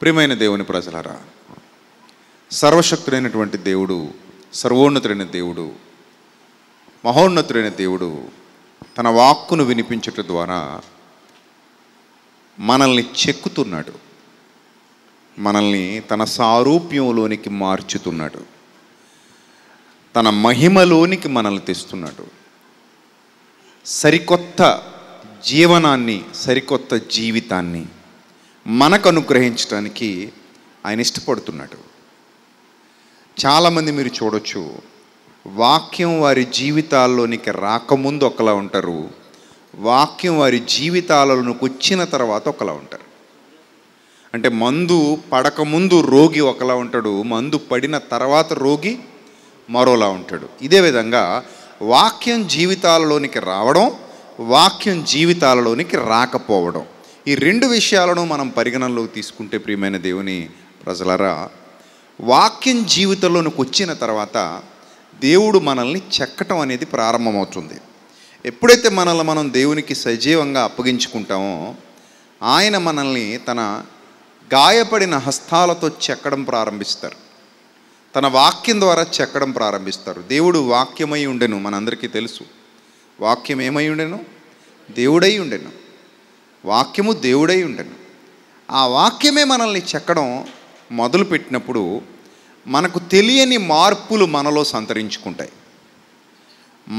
ప్రియమైన దేవుని ప్రజలరా సర్వశక్తుడైనటువంటి దేవుడు సర్వోన్నతుడైన దేవుడు మహోన్నతుడైన దేవుడు తన వాక్కును వినిపించటం ద్వారా మనల్ని చెక్కుతున్నాడు మనల్ని తన సారూప్యంలోనికి మార్చుతున్నాడు తన మహిమలోనికి మనల్ని తెస్తున్నాడు సరికొత్త జీవనాన్ని సరికొత్త జీవితాన్ని మనకు అనుగ్రహించడానికి ఆయన ఇష్టపడుతున్నాడు చాలామంది మీరు చూడొచ్చు వాక్యం వారి జీవితాల్లోనికి రాకముందు ఒకలా ఉంటారు వాక్యం వారి జీవితాలలోనికి వచ్చిన తర్వాత ఒకలా ఉంటారు అంటే మందు పడకముందు రోగి ఒకలా ఉంటాడు మందు పడిన తర్వాత రోగి మరోలా ఉంటాడు ఇదే విధంగా వాక్యం జీవితాలలోనికి రావడం వాక్యం జీవితాలలోనికి రాకపోవడం ఈ రెండు విషయాలను మనం పరిగణనలోకి తీసుకుంటే ప్రియమైన దేవుని ప్రజలరా వాక్యం జీవితంలోనికి వచ్చిన తర్వాత దేవుడు మనల్ని చెక్కటం అనేది ప్రారంభమవుతుంది ఎప్పుడైతే మనల్ని మనం దేవునికి సజీవంగా అప్పగించుకుంటామో ఆయన మనల్ని తన గాయపడిన హస్తాలతో చెక్కడం ప్రారంభిస్తారు తన వాక్యం ద్వారా చెక్కడం ప్రారంభిస్తారు దేవుడు వాక్యమై ఉండెను మనందరికీ తెలుసు వాక్యం ఏమై ఉండెను దేవుడై ఉండెను వాక్యము దేవుడై ఉండను ఆ వాక్యమే మనల్ని చెక్కడం మొదలుపెట్టినప్పుడు మనకు తెలియని మార్పులు మనలో సంతరించుకుంటాయి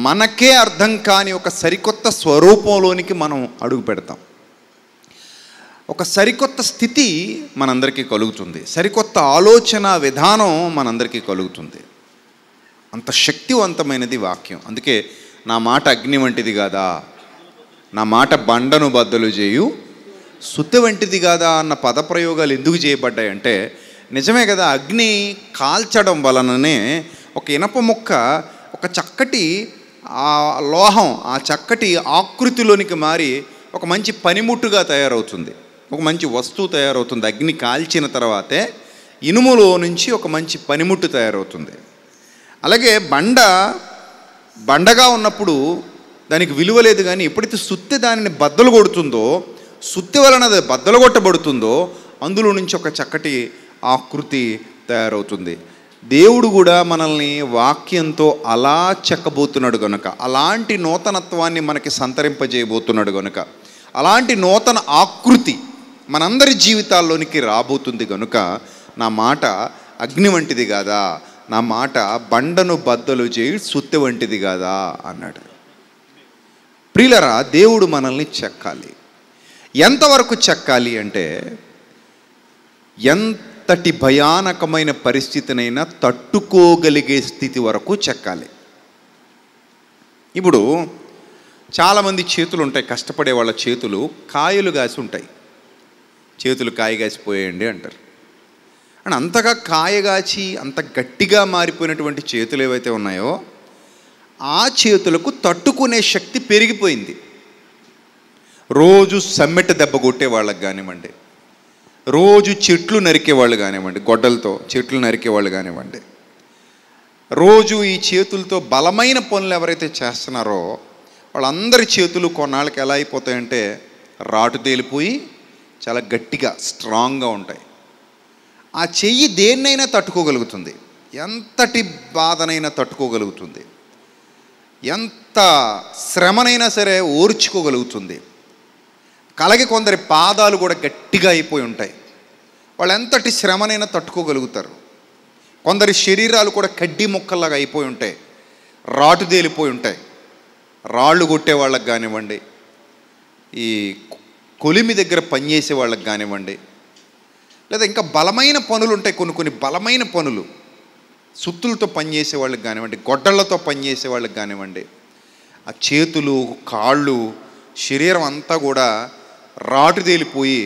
మనకే అర్థం కాని ఒక సరికొత్త స్వరూపంలోనికి మనం అడుగు పెడతాం ఒక సరికొత్త స్థితి మనందరికీ కలుగుతుంది సరికొత్త ఆలోచన విధానం మనందరికీ కలుగుతుంది అంత శక్తివంతమైనది వాక్యం అందుకే నా మాట అగ్ని వంటిది కాదా నా మాట బండను బద్దలు చేయు సుత్తి వంటిది కాదా అన్న పదప్రయోగాలు ఎందుకు చేయబడ్డాయంటే నిజమే కదా అగ్ని కాల్చడం వలననే ఒక ఇనప ముక్క ఒక చక్కటి ఆ లోహం ఆ చక్కటి ఆకృతిలోనికి మారి ఒక మంచి పనిముట్టుగా తయారవుతుంది ఒక మంచి వస్తువు తయారవుతుంది అగ్ని కాల్చిన తర్వాతే ఇనుములో నుంచి ఒక మంచి పనిముట్టు తయారవుతుంది అలాగే బండ బండగా ఉన్నప్పుడు దానికి విలువ లేదు కానీ ఎప్పుడైతే సుత్తి దానిని బద్దలు కొడుతుందో సుత్తి వలన అది బద్దలు కొట్టబడుతుందో అందులో నుంచి ఒక చక్కటి ఆకృతి తయారవుతుంది దేవుడు కూడా మనల్ని వాక్యంతో అలా చెక్కబోతున్నాడు గనుక అలాంటి నూతనత్వాన్ని మనకి సంతరింపజేయబోతున్నాడు గనుక అలాంటి నూతన ఆకృతి మనందరి జీవితాల్లోనికి రాబోతుంది గనుక నా మాట అగ్ని వంటిది కాదా నా మాట బండను బద్దలు చేయి సుత్తి వంటిది కాదా అన్నాడు ప్రియులరా దేవుడు మనల్ని చెక్కాలి ఎంతవరకు చెక్కాలి అంటే ఎంతటి భయానకమైన పరిస్థితినైనా తట్టుకోగలిగే స్థితి వరకు చెక్కాలి ఇప్పుడు చాలామంది చేతులు ఉంటాయి కష్టపడే వాళ్ళ చేతులు కాయలు కాసి ఉంటాయి చేతులు కాయ కాసిపోయేయండి అంటారు అండ్ అంతగా కాయగాచి అంత గట్టిగా మారిపోయినటువంటి చేతులు ఏవైతే ఉన్నాయో ఆ చేతులకు తట్టుకునే శక్తి పెరిగిపోయింది రోజు సమ్మెట దెబ్బ కొట్టే వాళ్ళకి కానివ్వండి రోజు చెట్లు నరికే వాళ్ళు కానివ్వండి గొడ్డలతో చెట్లు నరికే వాళ్ళు కానివ్వండి రోజు ఈ చేతులతో బలమైన పనులు ఎవరైతే చేస్తున్నారో వాళ్ళందరి చేతులు కొన్నాళ్ళకి ఎలా అయిపోతాయంటే రాటు తేలిపోయి చాలా గట్టిగా స్ట్రాంగ్గా ఉంటాయి ఆ చెయ్యి దేన్నైనా తట్టుకోగలుగుతుంది ఎంతటి బాధనైనా తట్టుకోగలుగుతుంది ఎంత శ్రమనైనా సరే ఓర్చుకోగలుగుతుంది అలాగే కొందరి పాదాలు కూడా గట్టిగా అయిపోయి ఉంటాయి వాళ్ళు ఎంతటి శ్రమనైనా తట్టుకోగలుగుతారు కొందరి శరీరాలు కూడా కడ్డీ మొక్కల్లాగా అయిపోయి ఉంటాయి రాటు తేలిపోయి ఉంటాయి రాళ్ళు కొట్టే వాళ్ళకి కానివ్వండి ఈ కొలిమి దగ్గర పనిచేసే వాళ్ళకి కానివ్వండి లేదా ఇంకా బలమైన పనులు ఉంటాయి కొన్ని కొన్ని బలమైన పనులు సుత్తులతో పనిచేసే వాళ్ళకి కానివ్వండి గొడ్డళ్లతో పనిచేసే వాళ్ళకి కానివ్వండి ఆ చేతులు కాళ్ళు శరీరం అంతా కూడా రాటు తేలిపోయి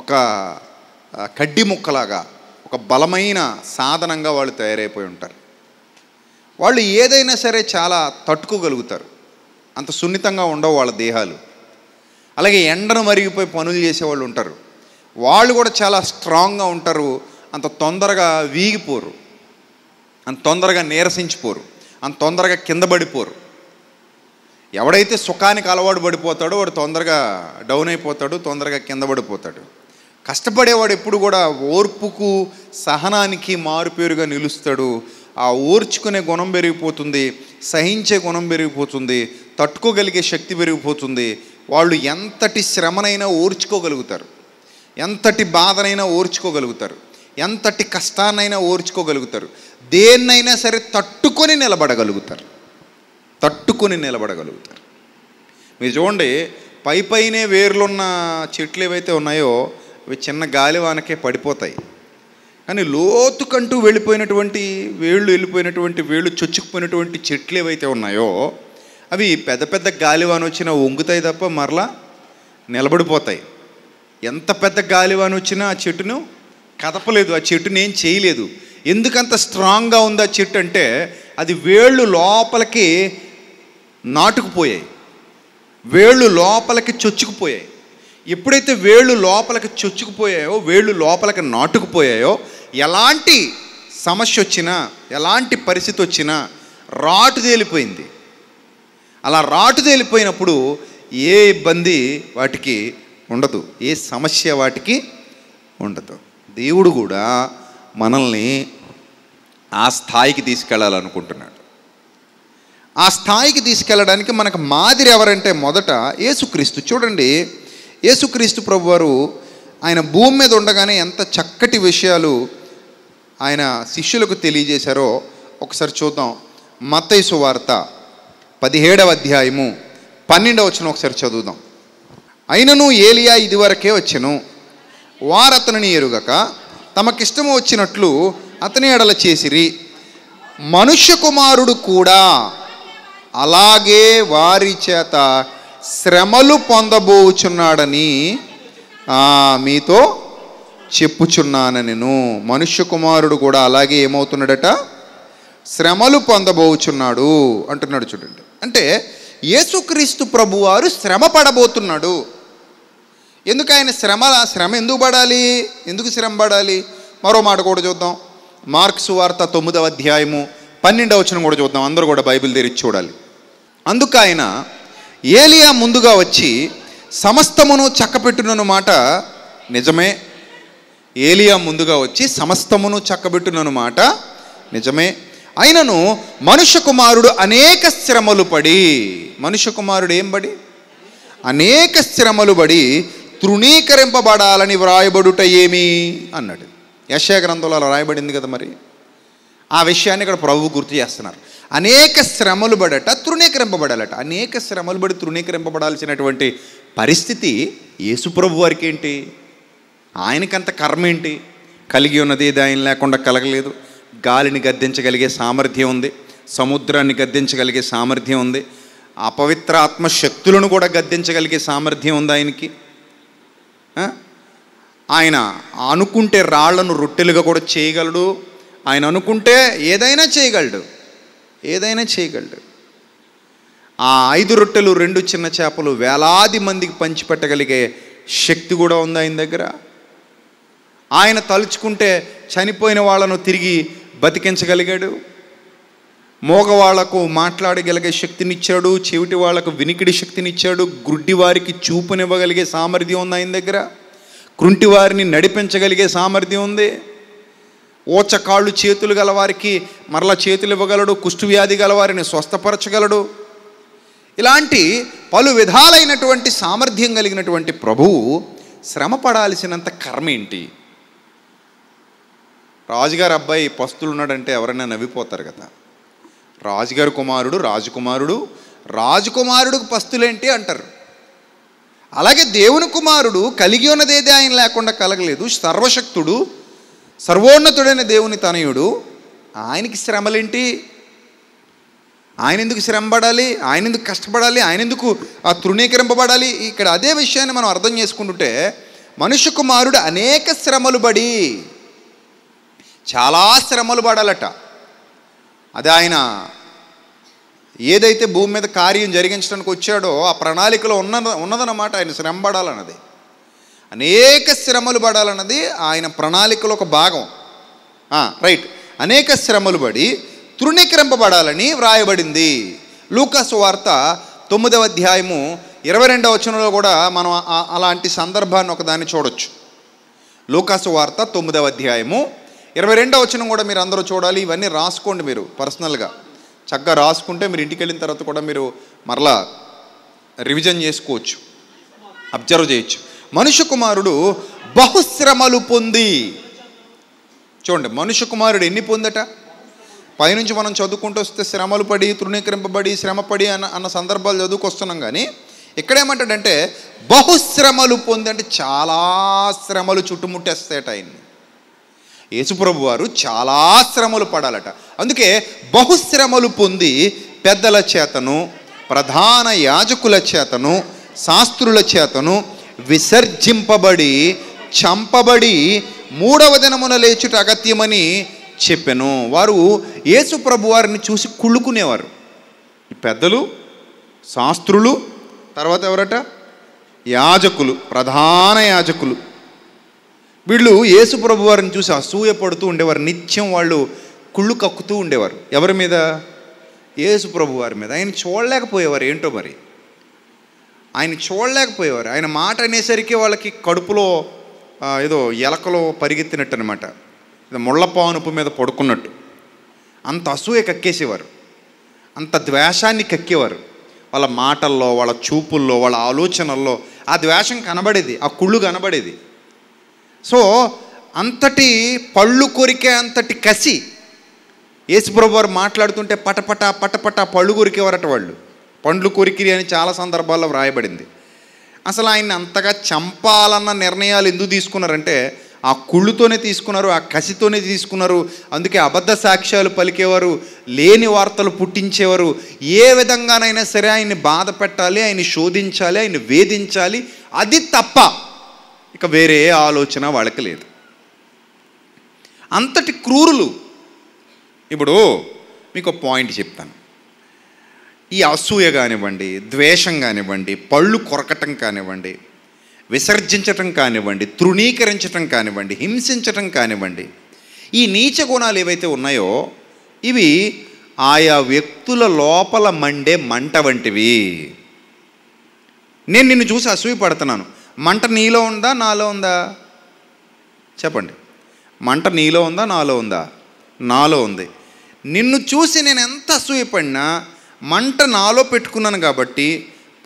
ఒక కడ్డి ముక్కలాగా ఒక బలమైన సాధనంగా వాళ్ళు తయారైపోయి ఉంటారు వాళ్ళు ఏదైనా సరే చాలా తట్టుకోగలుగుతారు అంత సున్నితంగా ఉండవు వాళ్ళ దేహాలు అలాగే ఎండను మరిగిపోయి పనులు చేసేవాళ్ళు ఉంటారు వాళ్ళు కూడా చాలా స్ట్రాంగ్గా ఉంటారు అంత తొందరగా వీగిపోరు అంత తొందరగా నీరసించిపోరు అంత తొందరగా కింద పడిపోరు ఎవడైతే సుఖానికి అలవాటు పడిపోతాడో వాడు తొందరగా డౌన్ అయిపోతాడు తొందరగా కింద పడిపోతాడు కష్టపడేవాడు ఎప్పుడు కూడా ఓర్పుకు సహనానికి మారుపేరుగా నిలుస్తాడు ఆ ఓర్చుకునే గుణం పెరిగిపోతుంది సహించే గుణం పెరిగిపోతుంది తట్టుకోగలిగే శక్తి పెరిగిపోతుంది వాళ్ళు ఎంతటి శ్రమనైనా ఓర్చుకోగలుగుతారు ఎంతటి బాధనైనా ఓర్చుకోగలుగుతారు ఎంతటి కష్టాన్నైనా ఓర్చుకోగలుగుతారు దేన్నైనా సరే తట్టుకొని నిలబడగలుగుతారు తట్టుకొని నిలబడగలుగుతారు మీరు చూడండి పై పైనే వేర్లున్న చెట్లు ఏవైతే ఉన్నాయో అవి చిన్న గాలివానకే పడిపోతాయి కానీ లోతుకంటూ వెళ్ళిపోయినటువంటి వేళ్ళు వెళ్ళిపోయినటువంటి వేళ్ళు చొచ్చుకుపోయినటువంటి చెట్లు ఏవైతే ఉన్నాయో అవి పెద్ద పెద్ద గాలివాన వచ్చినా వంగుతాయి తప్ప మరలా నిలబడిపోతాయి ఎంత పెద్ద గాలివాన వచ్చినా ఆ చెట్టును కదపలేదు ఆ చెట్టుని ఏం చేయలేదు ఎందుకంత స్ట్రాంగ్గా ఉంది ఆ చెట్టు అంటే అది వేళ్ళు లోపలికి నాటుకుపోయాయి వేళ్ళు లోపలికి చొచ్చుకుపోయాయి ఎప్పుడైతే వేళ్ళు లోపలికి చొచ్చుకుపోయాయో వేళ్ళు లోపలికి నాటుకుపోయాయో ఎలాంటి సమస్య వచ్చినా ఎలాంటి పరిస్థితి వచ్చినా రాటు తేలిపోయింది అలా రాటు తేలిపోయినప్పుడు ఏ ఇబ్బంది వాటికి ఉండదు ఏ సమస్య వాటికి ఉండదు దేవుడు కూడా మనల్ని ఆ స్థాయికి తీసుకెళ్లాలనుకుంటున్నాడు ఆ స్థాయికి తీసుకెళ్ళడానికి మనకు మాదిరి ఎవరంటే మొదట యేసుక్రీస్తు చూడండి యేసుక్రీస్తు ప్రభువారు ఆయన భూమి మీద ఉండగానే ఎంత చక్కటి విషయాలు ఆయన శిష్యులకు తెలియజేశారో ఒకసారి చూద్దాం మతయసు వార్త పదిహేడవ అధ్యాయము పన్నెండవ వచ్చిన ఒకసారి చదువుదాం అయినను ఏలియా ఇదివరకే వచ్చెను వారతనని ఎరుగక తమకిష్టం వచ్చినట్లు అతని ఎడల చేసిరి మనుష్య కుమారుడు కూడా అలాగే వారి చేత శ్రమలు పొందబోచున్నాడని మీతో చెప్పుచున్నాను నేను మనుష్య కుమారుడు కూడా అలాగే ఏమవుతున్నాడట శ్రమలు పొందబోచున్నాడు అంటున్నాడు చూడండి అంటే యేసుక్రీస్తు ప్రభువారు శ్రమ పడబోతున్నాడు ఎందుకు ఆయన శ్రమ శ్రమ ఎందుకు పడాలి ఎందుకు శ్రమ పడాలి మరో మాట కూడా చూద్దాం మార్క్స్ వార్త తొమ్మిదవ అధ్యాయము పన్నెండవ వచ్చిన కూడా చూద్దాం అందరూ కూడా బైబిల్ తెరిచి చూడాలి అందుకు ఆయన ఏలియా ముందుగా వచ్చి సమస్తమును చక్కబెట్టునను మాట నిజమే ఏలియా ముందుగా వచ్చి సమస్తమును చక్కబెట్టునను మాట నిజమే అయినను మనుష్య కుమారుడు అనేక శ్రమలు పడి మనుష్య కుమారుడు ఏం పడి అనేక శ్రమలు పడి తృణీకరింపబడాలని వ్రాయబడుట ఏమి అన్నాడు యశా గ్రంథంలో అలా రాయబడింది కదా మరి ఆ విషయాన్ని ఇక్కడ ప్రభువు గుర్తు చేస్తున్నారు అనేక శ్రమలు పడట తృణీకరింపబడాలట అనేక శ్రమలు పడి తృణీకరింపబడాల్సినటువంటి పరిస్థితి యేసుప్రభు వారికి ఏంటి ఆయనకంత కర్మ ఏంటి కలిగి ఉన్నది దాని ఆయన లేకుండా కలగలేదు గాలిని గద్దించగలిగే సామర్థ్యం ఉంది సముద్రాన్ని గద్దించగలిగే సామర్థ్యం ఉంది అపవిత్ర ఆత్మ శక్తులను కూడా గద్దించగలిగే సామర్థ్యం ఉంది ఆయనకి ఆయన అనుకుంటే రాళ్లను రొట్టెలుగా కూడా చేయగలడు ఆయన అనుకుంటే ఏదైనా చేయగలడు ఏదైనా చేయగలడు ఆ ఐదు రొట్టెలు రెండు చిన్న చేపలు వేలాది మందికి పంచిపెట్టగలిగే శక్తి కూడా ఉంది ఆయన దగ్గర ఆయన తలుచుకుంటే చనిపోయిన వాళ్ళను తిరిగి బతికించగలిగాడు మోగవాళ్లకు మాట్లాడగలిగే శక్తినిచ్చాడు చెవిటి వాళ్ళకు వినికిడి శక్తినిచ్చాడు గుడ్డి వారికి చూపునివ్వగలిగే సామర్థ్యం ఉంది ఆయన దగ్గర కృంటి వారిని నడిపించగలిగే సామర్థ్యం ఉంది ఓచ కాళ్ళు చేతులు గల వారికి మరల చేతులు ఇవ్వగలడు కుష్ఠవ్యాధి గల వారిని స్వస్థపరచగలడు ఇలాంటి పలు విధాలైనటువంటి సామర్థ్యం కలిగినటువంటి ప్రభువు శ్రమ పడాల్సినంత కర్మ ఏంటి రాజుగారు అబ్బాయి పస్తులు ఉన్నాడంటే ఎవరైనా నవ్విపోతారు కదా రాజుగారి కుమారుడు రాజకుమారుడు రాజకుమారుడికి పస్తులేంటి అంటారు అలాగే దేవుని కుమారుడు కలిగి ఉన్నదేదే ఆయన లేకుండా కలగలేదు సర్వశక్తుడు సర్వోన్నతుడైన దేవుని తనయుడు ఆయనకి శ్రమలేంటి ఆయన ఎందుకు శ్రమపడాలి ఆయన ఎందుకు కష్టపడాలి ఆయన ఎందుకు ఆ తృణీకరింపబడాలి ఇక్కడ అదే విషయాన్ని మనం అర్థం చేసుకుంటుంటే మనుష్య కుమారుడు అనేక శ్రమలు పడి చాలా శ్రమలు పడాలట అది ఆయన ఏదైతే భూమి మీద కార్యం జరిగించడానికి వచ్చాడో ఆ ప్రణాళికలో ఉన్న ఉన్నదన్నమాట ఆయన శ్రమ పడాలన్నది అనేక శ్రమలు పడాలన్నది ఆయన ప్రణాళికలో ఒక భాగం రైట్ అనేక శ్రమలు పడి తృణీకరింపబడాలని వ్రాయబడింది లూకాసు వార్త తొమ్మిదవ అధ్యాయము ఇరవై రెండవ వచనంలో కూడా మనం అలాంటి సందర్భాన్ని ఒకదాన్ని చూడొచ్చు లూకాసు వార్త తొమ్మిదవ అధ్యాయము ఇరవై రెండో వచ్చిన కూడా మీరు అందరూ చూడాలి ఇవన్నీ రాసుకోండి మీరు పర్సనల్గా చక్కగా రాసుకుంటే మీరు ఇంటికి వెళ్ళిన తర్వాత కూడా మీరు మరలా రివిజన్ చేసుకోవచ్చు అబ్జర్వ్ చేయొచ్చు మనుష్య కుమారుడు బహుశ్రమలు పొంది చూడండి మనుష్య కుమారుడు ఎన్ని పొందట పైనుంచి మనం చదువుకుంటూ వస్తే శ్రమలు పడి తృణీకరింపబడి శ్రమపడి అన్న అన్న సందర్భాలు చదువుకొస్తున్నాం కానీ ఇక్కడేమంటాడంటే బహుశ్రమలు పొంది అంటే చాలా శ్రమలు చుట్టుముట్టేస్తాయట ఆయన్ని యేసుప్రభు వారు చాలా శ్రమలు పడాలట అందుకే బహుశ్రమలు పొంది పెద్దల చేతను ప్రధాన యాజకుల చేతను శాస్త్రుల చేతను విసర్జింపబడి చంపబడి మూడవ దినమున లేచుట అగత్యమని చెప్పాను వారు యేసు ప్రభు వారిని చూసి కుళ్ళుకునేవారు పెద్దలు శాస్త్రులు తర్వాత ఎవరట యాజకులు ప్రధాన యాజకులు వీళ్ళు యేసు ప్రభు వారిని చూసి అసూయ పడుతూ ఉండేవారు నిత్యం వాళ్ళు కుళ్ళు కక్కుతూ ఉండేవారు ఎవరి మీద యేసు ప్రభు వారి మీద ఆయన చూడలేకపోయేవారు ఏంటో మరి ఆయన చూడలేకపోయేవారు ఆయన మాట అనేసరికి వాళ్ళకి కడుపులో ఏదో ఎలకలో పరిగెత్తినట్టు అనమాట ముళ్ళపానుపు మీద పడుకున్నట్టు అంత అసూయ కక్కేసేవారు అంత ద్వేషాన్ని కక్కేవారు వాళ్ళ మాటల్లో వాళ్ళ చూపుల్లో వాళ్ళ ఆలోచనల్లో ఆ ద్వేషం కనబడేది ఆ కుళ్ళు కనబడేది సో అంతటి పళ్ళు కొరికే అంతటి కసి యేసుప్రభు వారు మాట్లాడుతుంటే పటపట పటపట పళ్ళు కొరికేవారట వాళ్ళు పండ్లు కొరికిరి అని చాలా సందర్భాల్లో వ్రాయబడింది అసలు ఆయన అంతగా చంపాలన్న నిర్ణయాలు ఎందుకు తీసుకున్నారంటే ఆ కుళ్ళుతోనే తీసుకున్నారు ఆ కసితోనే తీసుకున్నారు అందుకే అబద్ధ సాక్ష్యాలు పలికేవారు లేని వార్తలు పుట్టించేవారు ఏ విధంగానైనా సరే ఆయన్ని బాధ పెట్టాలి ఆయన్ని శోధించాలి ఆయన్ని వేధించాలి అది తప్ప ఇక వేరే ఆలోచన వాళ్ళకి లేదు అంతటి క్రూరులు ఇప్పుడు మీకు పాయింట్ చెప్తాను ఈ అసూయ కానివ్వండి ద్వేషం కానివ్వండి పళ్ళు కొరకటం కానివ్వండి విసర్జించటం కానివ్వండి తృణీకరించటం కానివ్వండి హింసించటం కానివ్వండి ఈ నీచ గుణాలు ఏవైతే ఉన్నాయో ఇవి ఆయా వ్యక్తుల లోపల మండే మంట వంటివి నేను నిన్ను చూసి అసూయ పడుతున్నాను మంట నీలో ఉందా నాలో ఉందా చెప్పండి మంట నీలో ఉందా నాలో ఉందా నాలో ఉంది నిన్ను చూసి నేను ఎంత అసూయపడినా మంట నాలో పెట్టుకున్నాను కాబట్టి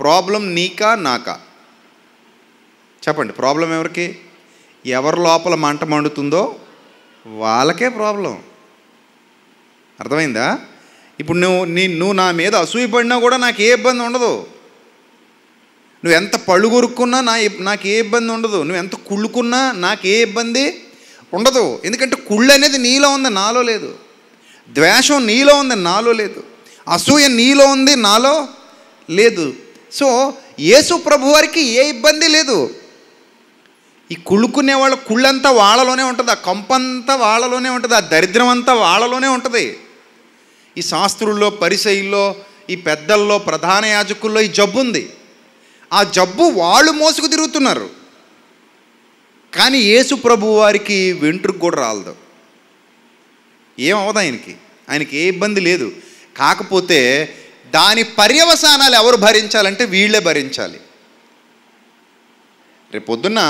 ప్రాబ్లం నీకా నాకా చెప్పండి ప్రాబ్లం ఎవరికి ఎవరి లోపల మంట మండుతుందో వాళ్ళకే ప్రాబ్లం అర్థమైందా ఇప్పుడు నువ్వు నీ నువ్వు నా మీద అసూయపడినా కూడా నాకు ఏ ఇబ్బంది ఉండదు నువ్వు ఎంత పళ్ళుగొరుక్కున్నా నా నాకు ఏ ఇబ్బంది ఉండదు నువ్వు ఎంత కుళ్ళుకున్నా నాకు ఏ ఇబ్బంది ఉండదు ఎందుకంటే కుళ్ళు అనేది నీలో ఉంది నాలో లేదు ద్వేషం నీలో ఉంది నాలో లేదు అసూయ నీలో ఉంది నాలో లేదు సో యేసు ప్రభు వారికి ఏ ఇబ్బంది లేదు ఈ కుళ్ళుకునే వాళ్ళ కుళ్ళంతా వాళ్ళలోనే ఉంటుంది ఆ కంపంతా వాళ్ళలోనే ఉంటుంది ఆ దరిద్రం అంతా వాళ్ళలోనే ఉంటుంది ఈ శాస్త్రుల్లో పరిసయుల్లో ఈ పెద్దల్లో ప్రధాన యాజకుల్లో ఈ జబ్బు ఉంది ఆ జబ్బు వాళ్ళు మోసుకు తిరుగుతున్నారు కానీ యేసు ప్రభు వారికి వెంట్రుకు కూడా రాలదు ఏమవదా ఆయనకి ఆయనకి ఏ ఇబ్బంది లేదు కాకపోతే దాని పర్యవసానాలు ఎవరు భరించాలంటే వీళ్ళే భరించాలి రేపొద్దున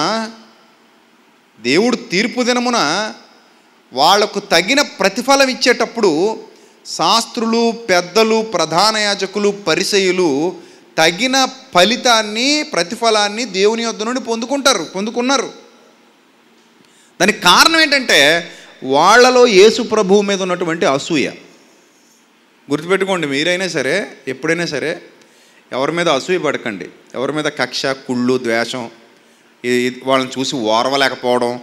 దేవుడు తీర్పు దినమున వాళ్లకు తగిన ప్రతిఫలం ఇచ్చేటప్పుడు శాస్త్రులు పెద్దలు ప్రధాన యాజకులు పరిసయులు తగిన ఫలితాన్ని ప్రతిఫలాన్ని దేవుని యొద్ద నుండి పొందుకుంటారు పొందుకున్నారు దానికి కారణం ఏంటంటే వాళ్ళలో యేసు ప్రభువు మీద ఉన్నటువంటి అసూయ గుర్తుపెట్టుకోండి మీరైనా సరే ఎప్పుడైనా సరే ఎవరి మీద అసూయ పడకండి ఎవరి మీద కక్ష కుళ్ళు ద్వేషం వాళ్ళని చూసి ఓర్వలేకపోవడం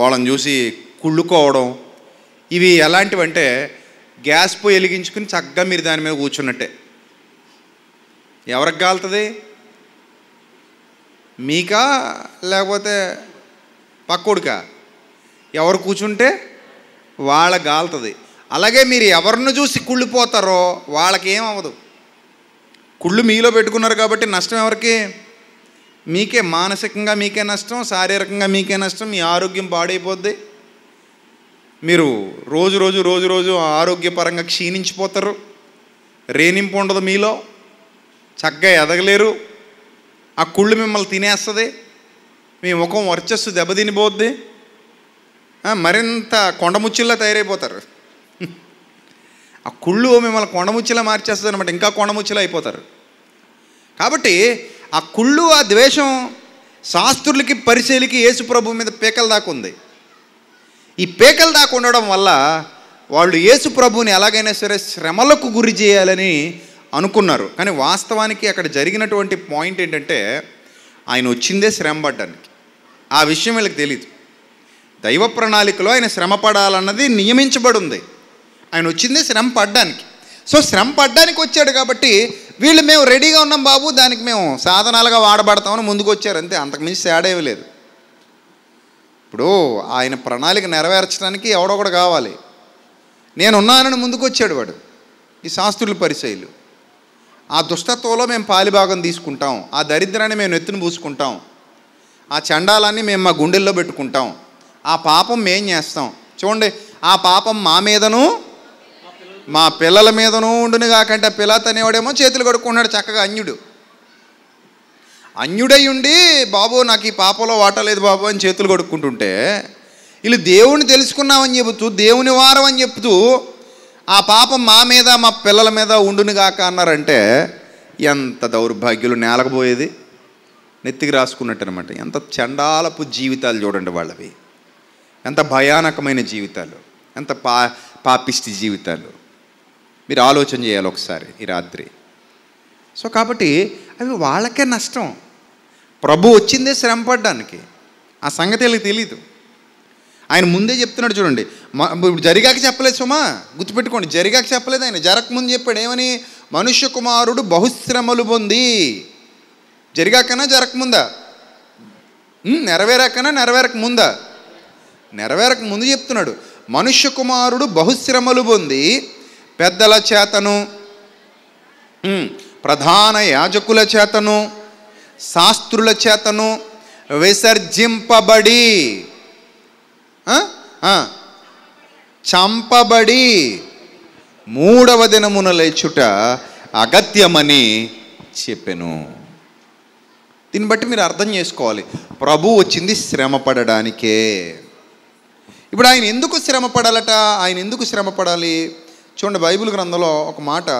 వాళ్ళని చూసి కుళ్ళుకోవడం ఇవి ఎలాంటివంటే గ్యాస్ పోయి వెలిగించుకుని చక్కగా మీరు దాని మీద కూర్చున్నట్టే ఎవరికి కాలుతుంది మీకా లేకపోతే పక్కోడికా ఎవరు కూర్చుంటే వాళ్ళ గాలుతుంది అలాగే మీరు ఎవరిని చూసి కుళ్ళిపోతారో వాళ్ళకి ఏమవ్వదు కుళ్ళు మీలో పెట్టుకున్నారు కాబట్టి నష్టం ఎవరికి మీకే మానసికంగా మీకే నష్టం శారీరకంగా మీకే నష్టం మీ ఆరోగ్యం పాడైపోద్ది మీరు రోజు రోజు రోజు రోజు ఆరోగ్యపరంగా క్షీణించిపోతారు రేణింపు ఉండదు మీలో చక్కగా ఎదగలేరు ఆ కుళ్ళు మిమ్మల్ని తినేస్తుంది మీ ముఖం వర్చస్సు దెబ్బతినిపోద్ది మరింత కొండముచ్చుల్లా తయారైపోతారు ఆ కుళ్ళు మిమ్మల్ని కొండముచ్చిలా మార్చేస్తుంది అనమాట ఇంకా కొండముచ్చిలా అయిపోతారు కాబట్టి ఆ కుళ్ళు ఆ ద్వేషం శాస్త్రులకి పరిశీలికి యేసు ప్రభు మీద పేకలు దాకా ఉంది ఈ పేకలు దాకా ఉండడం వల్ల వాళ్ళు యేసు ప్రభుని ఎలాగైనా సరే శ్రమలకు గురి చేయాలని అనుకున్నారు కానీ వాస్తవానికి అక్కడ జరిగినటువంటి పాయింట్ ఏంటంటే ఆయన వచ్చిందే శ్రమ పడ్డానికి ఆ విషయం వీళ్ళకి తెలియదు దైవ ప్రణాళికలో ఆయన శ్రమ పడాలన్నది నియమించబడి ఉంది ఆయన వచ్చిందే శ్రమ పడ్డానికి సో శ్రమ పడ్డానికి వచ్చాడు కాబట్టి వీళ్ళు మేము రెడీగా ఉన్నాం బాబు దానికి మేము సాధనాలుగా వాడబడతామని ముందుకు వచ్చారు అంతే అంతకుమించి సేడేవి లేదు ఇప్పుడు ఆయన ప్రణాళిక నెరవేర్చడానికి ఎవడో కూడా కావాలి నేనున్నానని ముందుకు వచ్చాడు వాడు ఈ శాస్త్రుల పరిచయలు ఆ దుష్టత్వంలో మేము పాలిభాగం తీసుకుంటాం ఆ దరిద్రాన్ని మేము నెత్తిన పూసుకుంటాం ఆ చండాలన్నీ మేము మా గుండెల్లో పెట్టుకుంటాం ఆ పాపం మేం చేస్తాం చూడండి ఆ పాపం మా మీదను మా పిల్లల మీదను ఉండును కాకంటే పిల్ల తనేవాడేమో చేతులు కడుక్కున్నాడు చక్కగా అన్యుడు అన్యుడై ఉండి బాబు నాకు ఈ పాపలో వాటలేదు బాబు అని చేతులు కడుక్కుంటుంటే వీళ్ళు దేవుణ్ణి తెలుసుకున్నామని చెబుతూ దేవుని వారం అని చెప్తూ ఆ పాపం మా మీద మా పిల్లల మీద ఉండునుగాక అన్నారంటే ఎంత దౌర్భాగ్యులు నేలకపోయేది నెత్తికి రాసుకున్నట్టు అనమాట ఎంత చండాలపు జీవితాలు చూడండి వాళ్ళవి ఎంత భయానకమైన జీవితాలు ఎంత పా పాపిష్టి జీవితాలు మీరు ఆలోచన చేయాలి ఒకసారి ఈ రాత్రి సో కాబట్టి అవి వాళ్ళకే నష్టం ప్రభు వచ్చిందే శ్రమపడ్డానికి ఆ సంగతి తెలియదు ఆయన ముందే చెప్తున్నాడు చూడండి జరిగాక చెప్పలేదు సుమా గుర్తుపెట్టుకోండి జరిగాక చెప్పలేదు ఆయన జరగకముందు చెప్పాడు ఏమని మనుష్య కుమారుడు బహుశ్రమలు పొంది జరిగాకనా జరగకముందా నెరవేరాకనా నెరవేరక ముందా నెరవేరక ముందు చెప్తున్నాడు మనుష్య కుమారుడు బహుశ్రమలు పొంది పెద్దల చేతను ప్రధాన యాజకుల చేతను శాస్త్రుల చేతను విసర్జింపబడి చంపబడి మూడవ దినమున లేచుట అగత్యమని చెప్పాను దీన్ని బట్టి మీరు అర్థం చేసుకోవాలి ప్రభు వచ్చింది శ్రమ పడడానికే ఇప్పుడు ఆయన ఎందుకు శ్రమ పడాలట ఆయన ఎందుకు శ్రమ పడాలి చూడండి బైబిల్ గ్రంథంలో ఒక మాట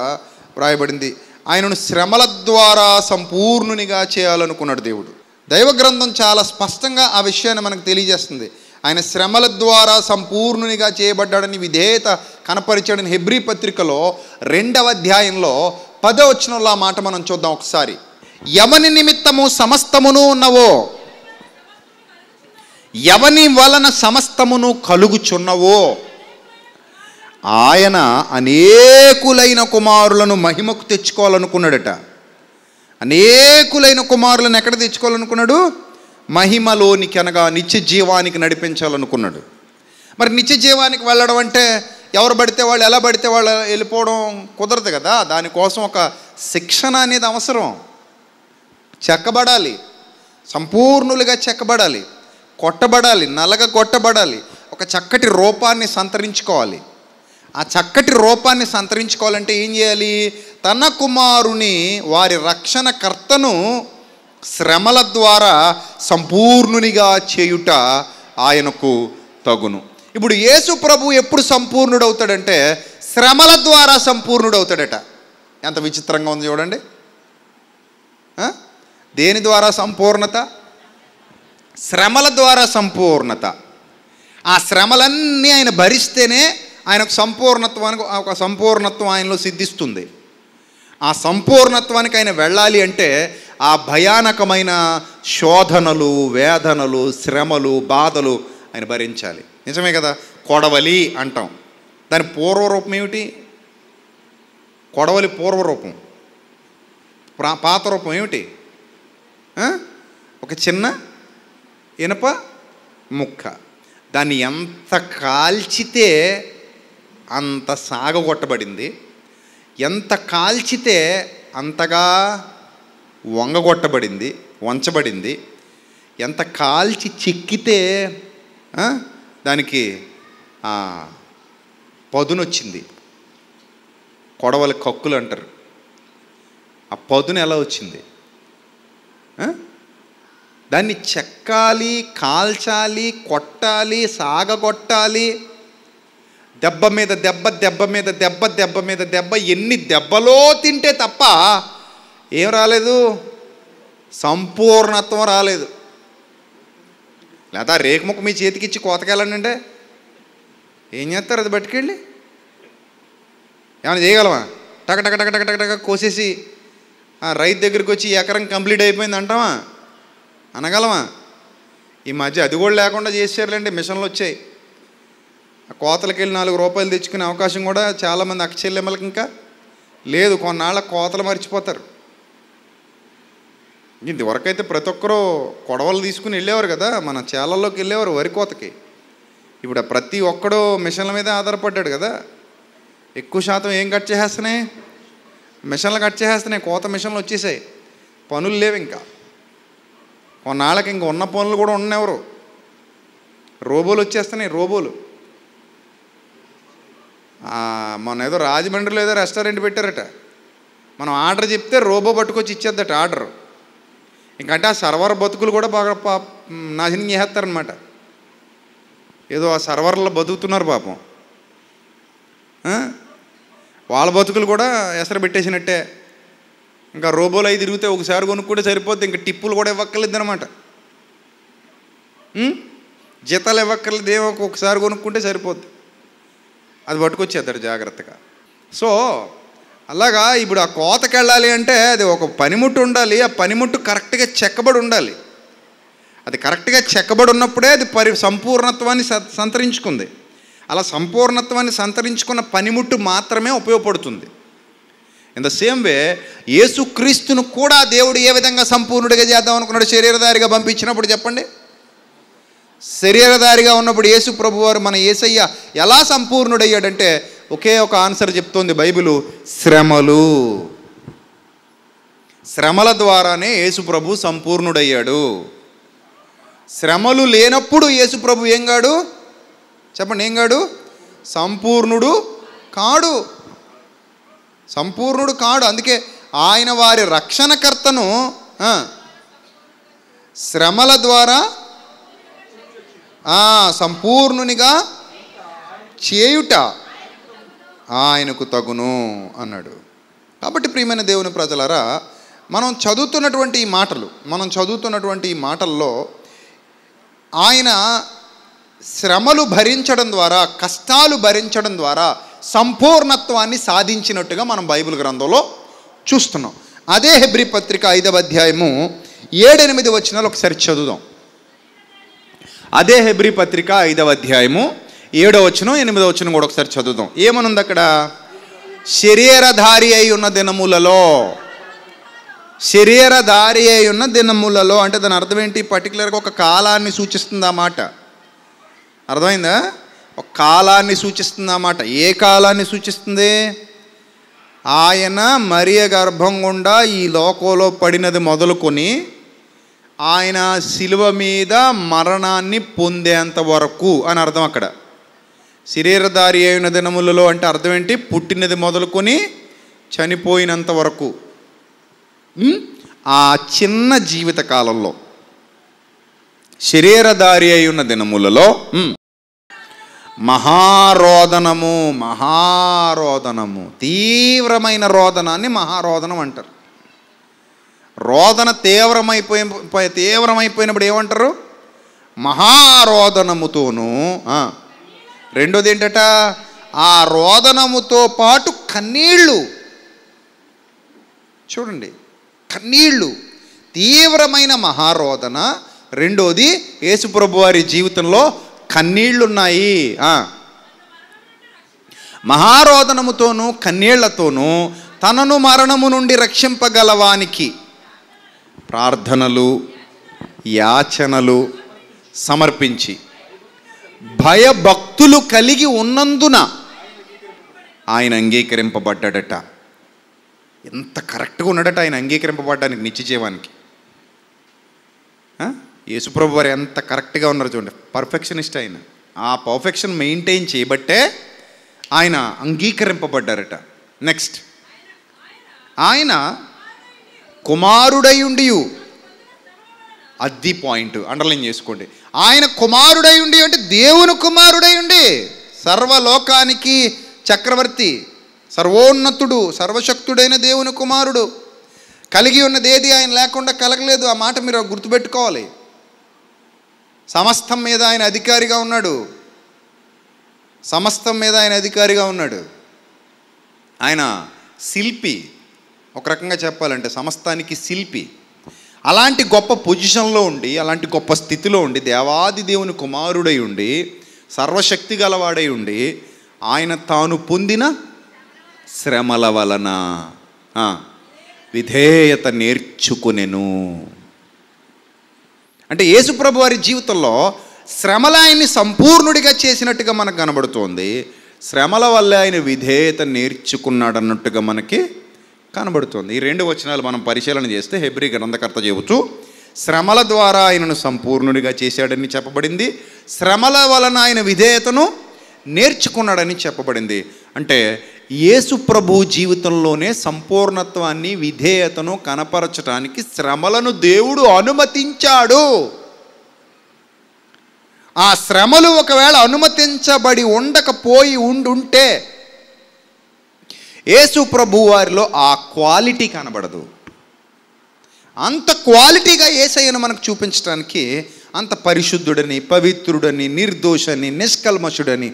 వ్రాయబడింది ఆయనను శ్రమల ద్వారా సంపూర్ణునిగా చేయాలనుకున్నాడు దేవుడు దైవ గ్రంథం చాలా స్పష్టంగా ఆ విషయాన్ని మనకు తెలియజేస్తుంది ఆయన శ్రమల ద్వారా సంపూర్ణునిగా చేయబడ్డాడని విధేయత కనపరిచాడని హెబ్రి పత్రికలో రెండవ అధ్యాయంలో పదవచనంలో ఆ మాట మనం చూద్దాం ఒకసారి యమని నిమిత్తము సమస్తమును ఉన్నవో యవని వలన సమస్తమును కలుగుచున్నవో ఆయన అనేకులైన కుమారులను మహిమకు తెచ్చుకోవాలనుకున్నాడట అనేకులైన కుమారులను ఎక్కడ తెచ్చుకోవాలనుకున్నాడు మహిమలోనికి అనగా నిత్య జీవానికి నడిపించాలనుకున్నాడు మరి నిత్య జీవానికి వెళ్ళడం అంటే ఎవరు పడితే వాళ్ళు ఎలా పడితే వాళ్ళు వెళ్ళిపోవడం కుదరదు కదా దానికోసం ఒక శిక్షణ అనేది అవసరం చెక్కబడాలి సంపూర్ణులుగా చెక్కబడాలి కొట్టబడాలి నలగ కొట్టబడాలి ఒక చక్కటి రూపాన్ని సంతరించుకోవాలి ఆ చక్కటి రూపాన్ని సంతరించుకోవాలంటే ఏం చేయాలి తన కుమారుని వారి రక్షణకర్తను శ్రమల ద్వారా సంపూర్ణునిగా చేయుట ఆయనకు తగును ఇప్పుడు యేసు ప్రభు ఎప్పుడు సంపూర్ణుడవుతాడంటే శ్రమల ద్వారా సంపూర్ణుడవుతాడట ఎంత విచిత్రంగా ఉంది చూడండి దేని ద్వారా సంపూర్ణత శ్రమల ద్వారా సంపూర్ణత ఆ శ్రమలన్నీ ఆయన భరిస్తేనే ఆయనకు సంపూర్ణత్వానికి ఒక సంపూర్ణత్వం ఆయనలో సిద్ధిస్తుంది ఆ సంపూర్ణత్వానికి ఆయన వెళ్ళాలి అంటే ఆ భయానకమైన శోధనలు వేదనలు శ్రమలు బాధలు ఆయన భరించాలి నిజమే కదా కొడవలి అంటాం దాని పూర్వరూపం ఏమిటి కొడవలి పూర్వరూపం ప్రా పాత రూపం ఏమిటి ఒక చిన్న ఇనప ముక్క దాన్ని ఎంత కాల్చితే అంత సాగగొట్టబడింది ఎంత కాల్చితే అంతగా వంగగొట్టబడింది వంచబడింది ఎంత కాల్చి చిక్కితే దానికి పదునొచ్చింది కొడవల కక్కులు అంటారు ఆ పదును ఎలా వచ్చింది దాన్ని చెక్కాలి కాల్చాలి కొట్టాలి సాగగొట్టాలి దెబ్బ మీద దెబ్బ దెబ్బ మీద దెబ్బ దెబ్బ మీద దెబ్బ ఎన్ని దెబ్బలో తింటే తప్ప ఏం రాలేదు సంపూర్ణత్వం రాలేదు లేదా రేకుముక్క మీ చేతికి ఇచ్చి కోతకెళ్ళండి ఏం చేస్తారు అది పట్టుకెళ్ళి ఏమైనా చేయగలమా టక టక టక టక టక కోసేసి ఆ రైతు దగ్గరికి వచ్చి ఎకరం కంప్లీట్ అయిపోయింది అంటావా అనగలమా ఈ మధ్య అది కూడా లేకుండా చేసారులేండి మిషన్లు వచ్చాయి ఆ కోతలకు వెళ్ళి నాలుగు రూపాయలు తెచ్చుకునే అవకాశం కూడా చాలామంది అక్కచెల్లెమ్మలకి ఇంకా లేదు కొన్నాళ్ళ కోతలు మర్చిపోతారు ఇంతవరకైతే ప్రతి ఒక్కరూ కొడవలు తీసుకుని వెళ్ళేవారు కదా మన చేలల్లోకి వెళ్ళేవారు వరి కోతకి ఇప్పుడు ప్రతి ఒక్కడు మిషన్ల మీదే ఆధారపడ్డాడు కదా ఎక్కువ శాతం ఏం కట్ చేసేస్తున్నాయి మిషన్లు కట్ చేసేస్తున్నాయి కోత మిషన్లు వచ్చేసాయి పనులు లేవు ఇంకా కొన్నాళ్ళకి ఇంక ఉన్న పనులు కూడా ఉన్నెవరు రోబోలు వచ్చేస్తున్నాయి రోబోలు మొన్న ఏదో రాజమండ్రిలో ఏదో రెస్టారెంట్ పెట్టారట మనం ఆర్డర్ చెప్తే రోబో పట్టుకొచ్చి ఇచ్చేద్దట ఆర్డర్ ఇంకంటే ఆ సర్వర్ బతుకులు కూడా బాగా పా నాశనం చేసేస్తారనమాట ఏదో ఆ సర్వర్లో బతుకుతున్నారు పాపం వాళ్ళ బతుకులు కూడా ఎసరు పెట్టేసినట్టే ఇంకా రోబోలు అవి తిరిగితే ఒకసారి కొనుక్కుంటే సరిపోద్ది ఇంకా టిప్పులు కూడా ఇవ్వక్కర్లేదు అనమాట జీతాలు ఇవ్వక్కర్లేదు ఏమో ఒకసారి కొనుక్కుంటే సరిపోద్ది అది పట్టుకొచ్చేద్దాడు జాగ్రత్తగా సో అలాగా ఇప్పుడు ఆ కోతకి వెళ్ళాలి అంటే అది ఒక పనిముట్టు ఉండాలి ఆ పనిముట్టు కరెక్ట్గా చెక్కబడి ఉండాలి అది కరెక్ట్గా చెక్కబడి ఉన్నప్పుడే అది పరి సంపూర్ణత్వాన్ని సంతరించుకుంది అలా సంపూర్ణత్వాన్ని సంతరించుకున్న పనిముట్టు మాత్రమే ఉపయోగపడుతుంది ఇన్ ద సేమ్ వే యేసుక్రీస్తును కూడా దేవుడు ఏ విధంగా సంపూర్ణుడిగా చేద్దాం అనుకున్నాడు శరీరధారిగా పంపించినప్పుడు చెప్పండి శరీరధారిగా ఉన్నప్పుడు యేసు ప్రభు వారు మన ఏసయ్య ఎలా సంపూర్ణుడయ్యాడంటే ఒకే ఒక ఆన్సర్ చెప్తోంది బైబిలు శ్రమలు శ్రమల ద్వారానే యేసు ప్రభు సంపూర్ణుడయ్యాడు శ్రమలు లేనప్పుడు యేసు ప్రభు ఏం కాడు చెప్పండి ఏం కాడు సంపూర్ణుడు కాడు సంపూర్ణుడు కాడు అందుకే ఆయన వారి రక్షణకర్తను శ్రమల ద్వారా సంపూర్ణునిగా చేయుట ఆయనకు తగును అన్నాడు కాబట్టి ప్రియమైన దేవుని ప్రజలరా మనం చదువుతున్నటువంటి ఈ మాటలు మనం చదువుతున్నటువంటి ఈ మాటల్లో ఆయన శ్రమలు భరించడం ద్వారా కష్టాలు భరించడం ద్వారా సంపూర్ణత్వాన్ని సాధించినట్టుగా మనం బైబిల్ గ్రంథంలో చూస్తున్నాం అదే హెబ్రి పత్రిక ఐదవ అధ్యాయము ఏడెనిమిది వచ్చినాలు ఒకసారి చదువుదాం అదే హెబ్రి పత్రిక ఐదవ అధ్యాయము ఏడో వచనం ఎనిమిదో వచనం కూడా ఒకసారి చదువుదాం ఏమనుంది అక్కడ శరీరధారి అయి ఉన్న దినములలో శరీరధారి అయి ఉన్న దినములలో అంటే దాని అర్థం ఏంటి పర్టికులర్గా ఒక కాలాన్ని సూచిస్తుంది ఆ మాట అర్థమైందా ఒక కాలాన్ని సూచిస్తుంది అన్నమాట ఏ కాలాన్ని సూచిస్తుంది ఆయన మరియ గర్భం గుండా ఈ లోకంలో పడినది మొదలుకొని ఆయన శిలువ మీద మరణాన్ని పొందేంత వరకు అని అర్థం అక్కడ శరీరధారి అయిన దినములలో అంటే అర్థం ఏంటి పుట్టినది మొదలుకొని చనిపోయినంత వరకు ఆ చిన్న జీవిత కాలంలో శరీరధారి అయి ఉన్న దినములలో మహారోదనము మహారోదనము తీవ్రమైన రోదనాన్ని మహారోదనం అంటారు రోదన తీవ్రమైపోయి తీవ్రమైపోయినప్పుడు ఏమంటారు మహారోదనముతోను రెండోది ఏంటట ఆ రోదనముతో పాటు కన్నీళ్ళు చూడండి కన్నీళ్ళు తీవ్రమైన మహారోదన రెండోది యేసుప్రభు వారి జీవితంలో ఉన్నాయి మహారోదనముతోనూ కన్నీళ్లతోనూ తనను మరణము నుండి రక్షింపగలవానికి ప్రార్థనలు యాచనలు సమర్పించి భయభక్తులు కలిగి ఉన్నందున ఆయన అంగీకరింపబడ్డాడట ఎంత కరెక్ట్గా ఉన్నాడట ఆయన అంగీకరింపబడ్డానికి నిత్యజీవానికి యేసుప్రభు వారు ఎంత కరెక్ట్గా ఉన్నారు చూడండి పర్ఫెక్షనిస్ట్ ఆయన ఆ పర్ఫెక్షన్ మెయింటైన్ చేయబట్టే ఆయన అంగీకరింపబడ్డారట నెక్స్ట్ ఆయన కుమారుడయుండి అది పాయింట్ అండర్లైన్ చేసుకోండి ఆయన కుమారుడై ఉండి అంటే దేవుని కుమారుడై ఉండి సర్వలోకానికి చక్రవర్తి సర్వోన్నతుడు సర్వశక్తుడైన దేవుని కుమారుడు కలిగి ఉన్నది ఏది ఆయన లేకుండా కలగలేదు ఆ మాట మీరు గుర్తుపెట్టుకోవాలి సమస్తం మీద ఆయన అధికారిగా ఉన్నాడు సమస్తం మీద ఆయన అధికారిగా ఉన్నాడు ఆయన శిల్పి ఒక రకంగా చెప్పాలంటే సమస్తానికి శిల్పి అలాంటి గొప్ప పొజిషన్లో ఉండి అలాంటి గొప్ప స్థితిలో ఉండి దేవాది దేవుని కుమారుడై ఉండి సర్వశక్తి గలవాడై ఉండి ఆయన తాను పొందిన శ్రమల వలన విధేయత నేర్చుకునేను అంటే యేసుప్రభు వారి జీవితంలో శ్రమల ఆయన్ని సంపూర్ణుడిగా చేసినట్టుగా మనకు కనబడుతోంది శ్రమల వల్ల ఆయన విధేయత నేర్చుకున్నాడన్నట్టుగా మనకి కనబడుతుంది ఈ రెండు వచనాలు మనం పరిశీలన చేస్తే హెబ్రి గ్రంథకర్త చెబుతూ శ్రమల ద్వారా ఆయనను సంపూర్ణుడిగా చేశాడని చెప్పబడింది శ్రమల వలన ఆయన విధేయతను నేర్చుకున్నాడని చెప్పబడింది అంటే యేసు ప్రభు జీవితంలోనే సంపూర్ణత్వాన్ని విధేయతను కనపరచడానికి శ్రమలను దేవుడు అనుమతించాడు ఆ శ్రమలు ఒకవేళ అనుమతించబడి ఉండకపోయి ఉండుంటే యేసు ప్రభు వారిలో ఆ క్వాలిటీ కనబడదు అంత క్వాలిటీగా ఏసయ్యను మనకు చూపించడానికి అంత పరిశుద్ధుడని పవిత్రుడని నిర్దోషని నిష్కల్మషుడని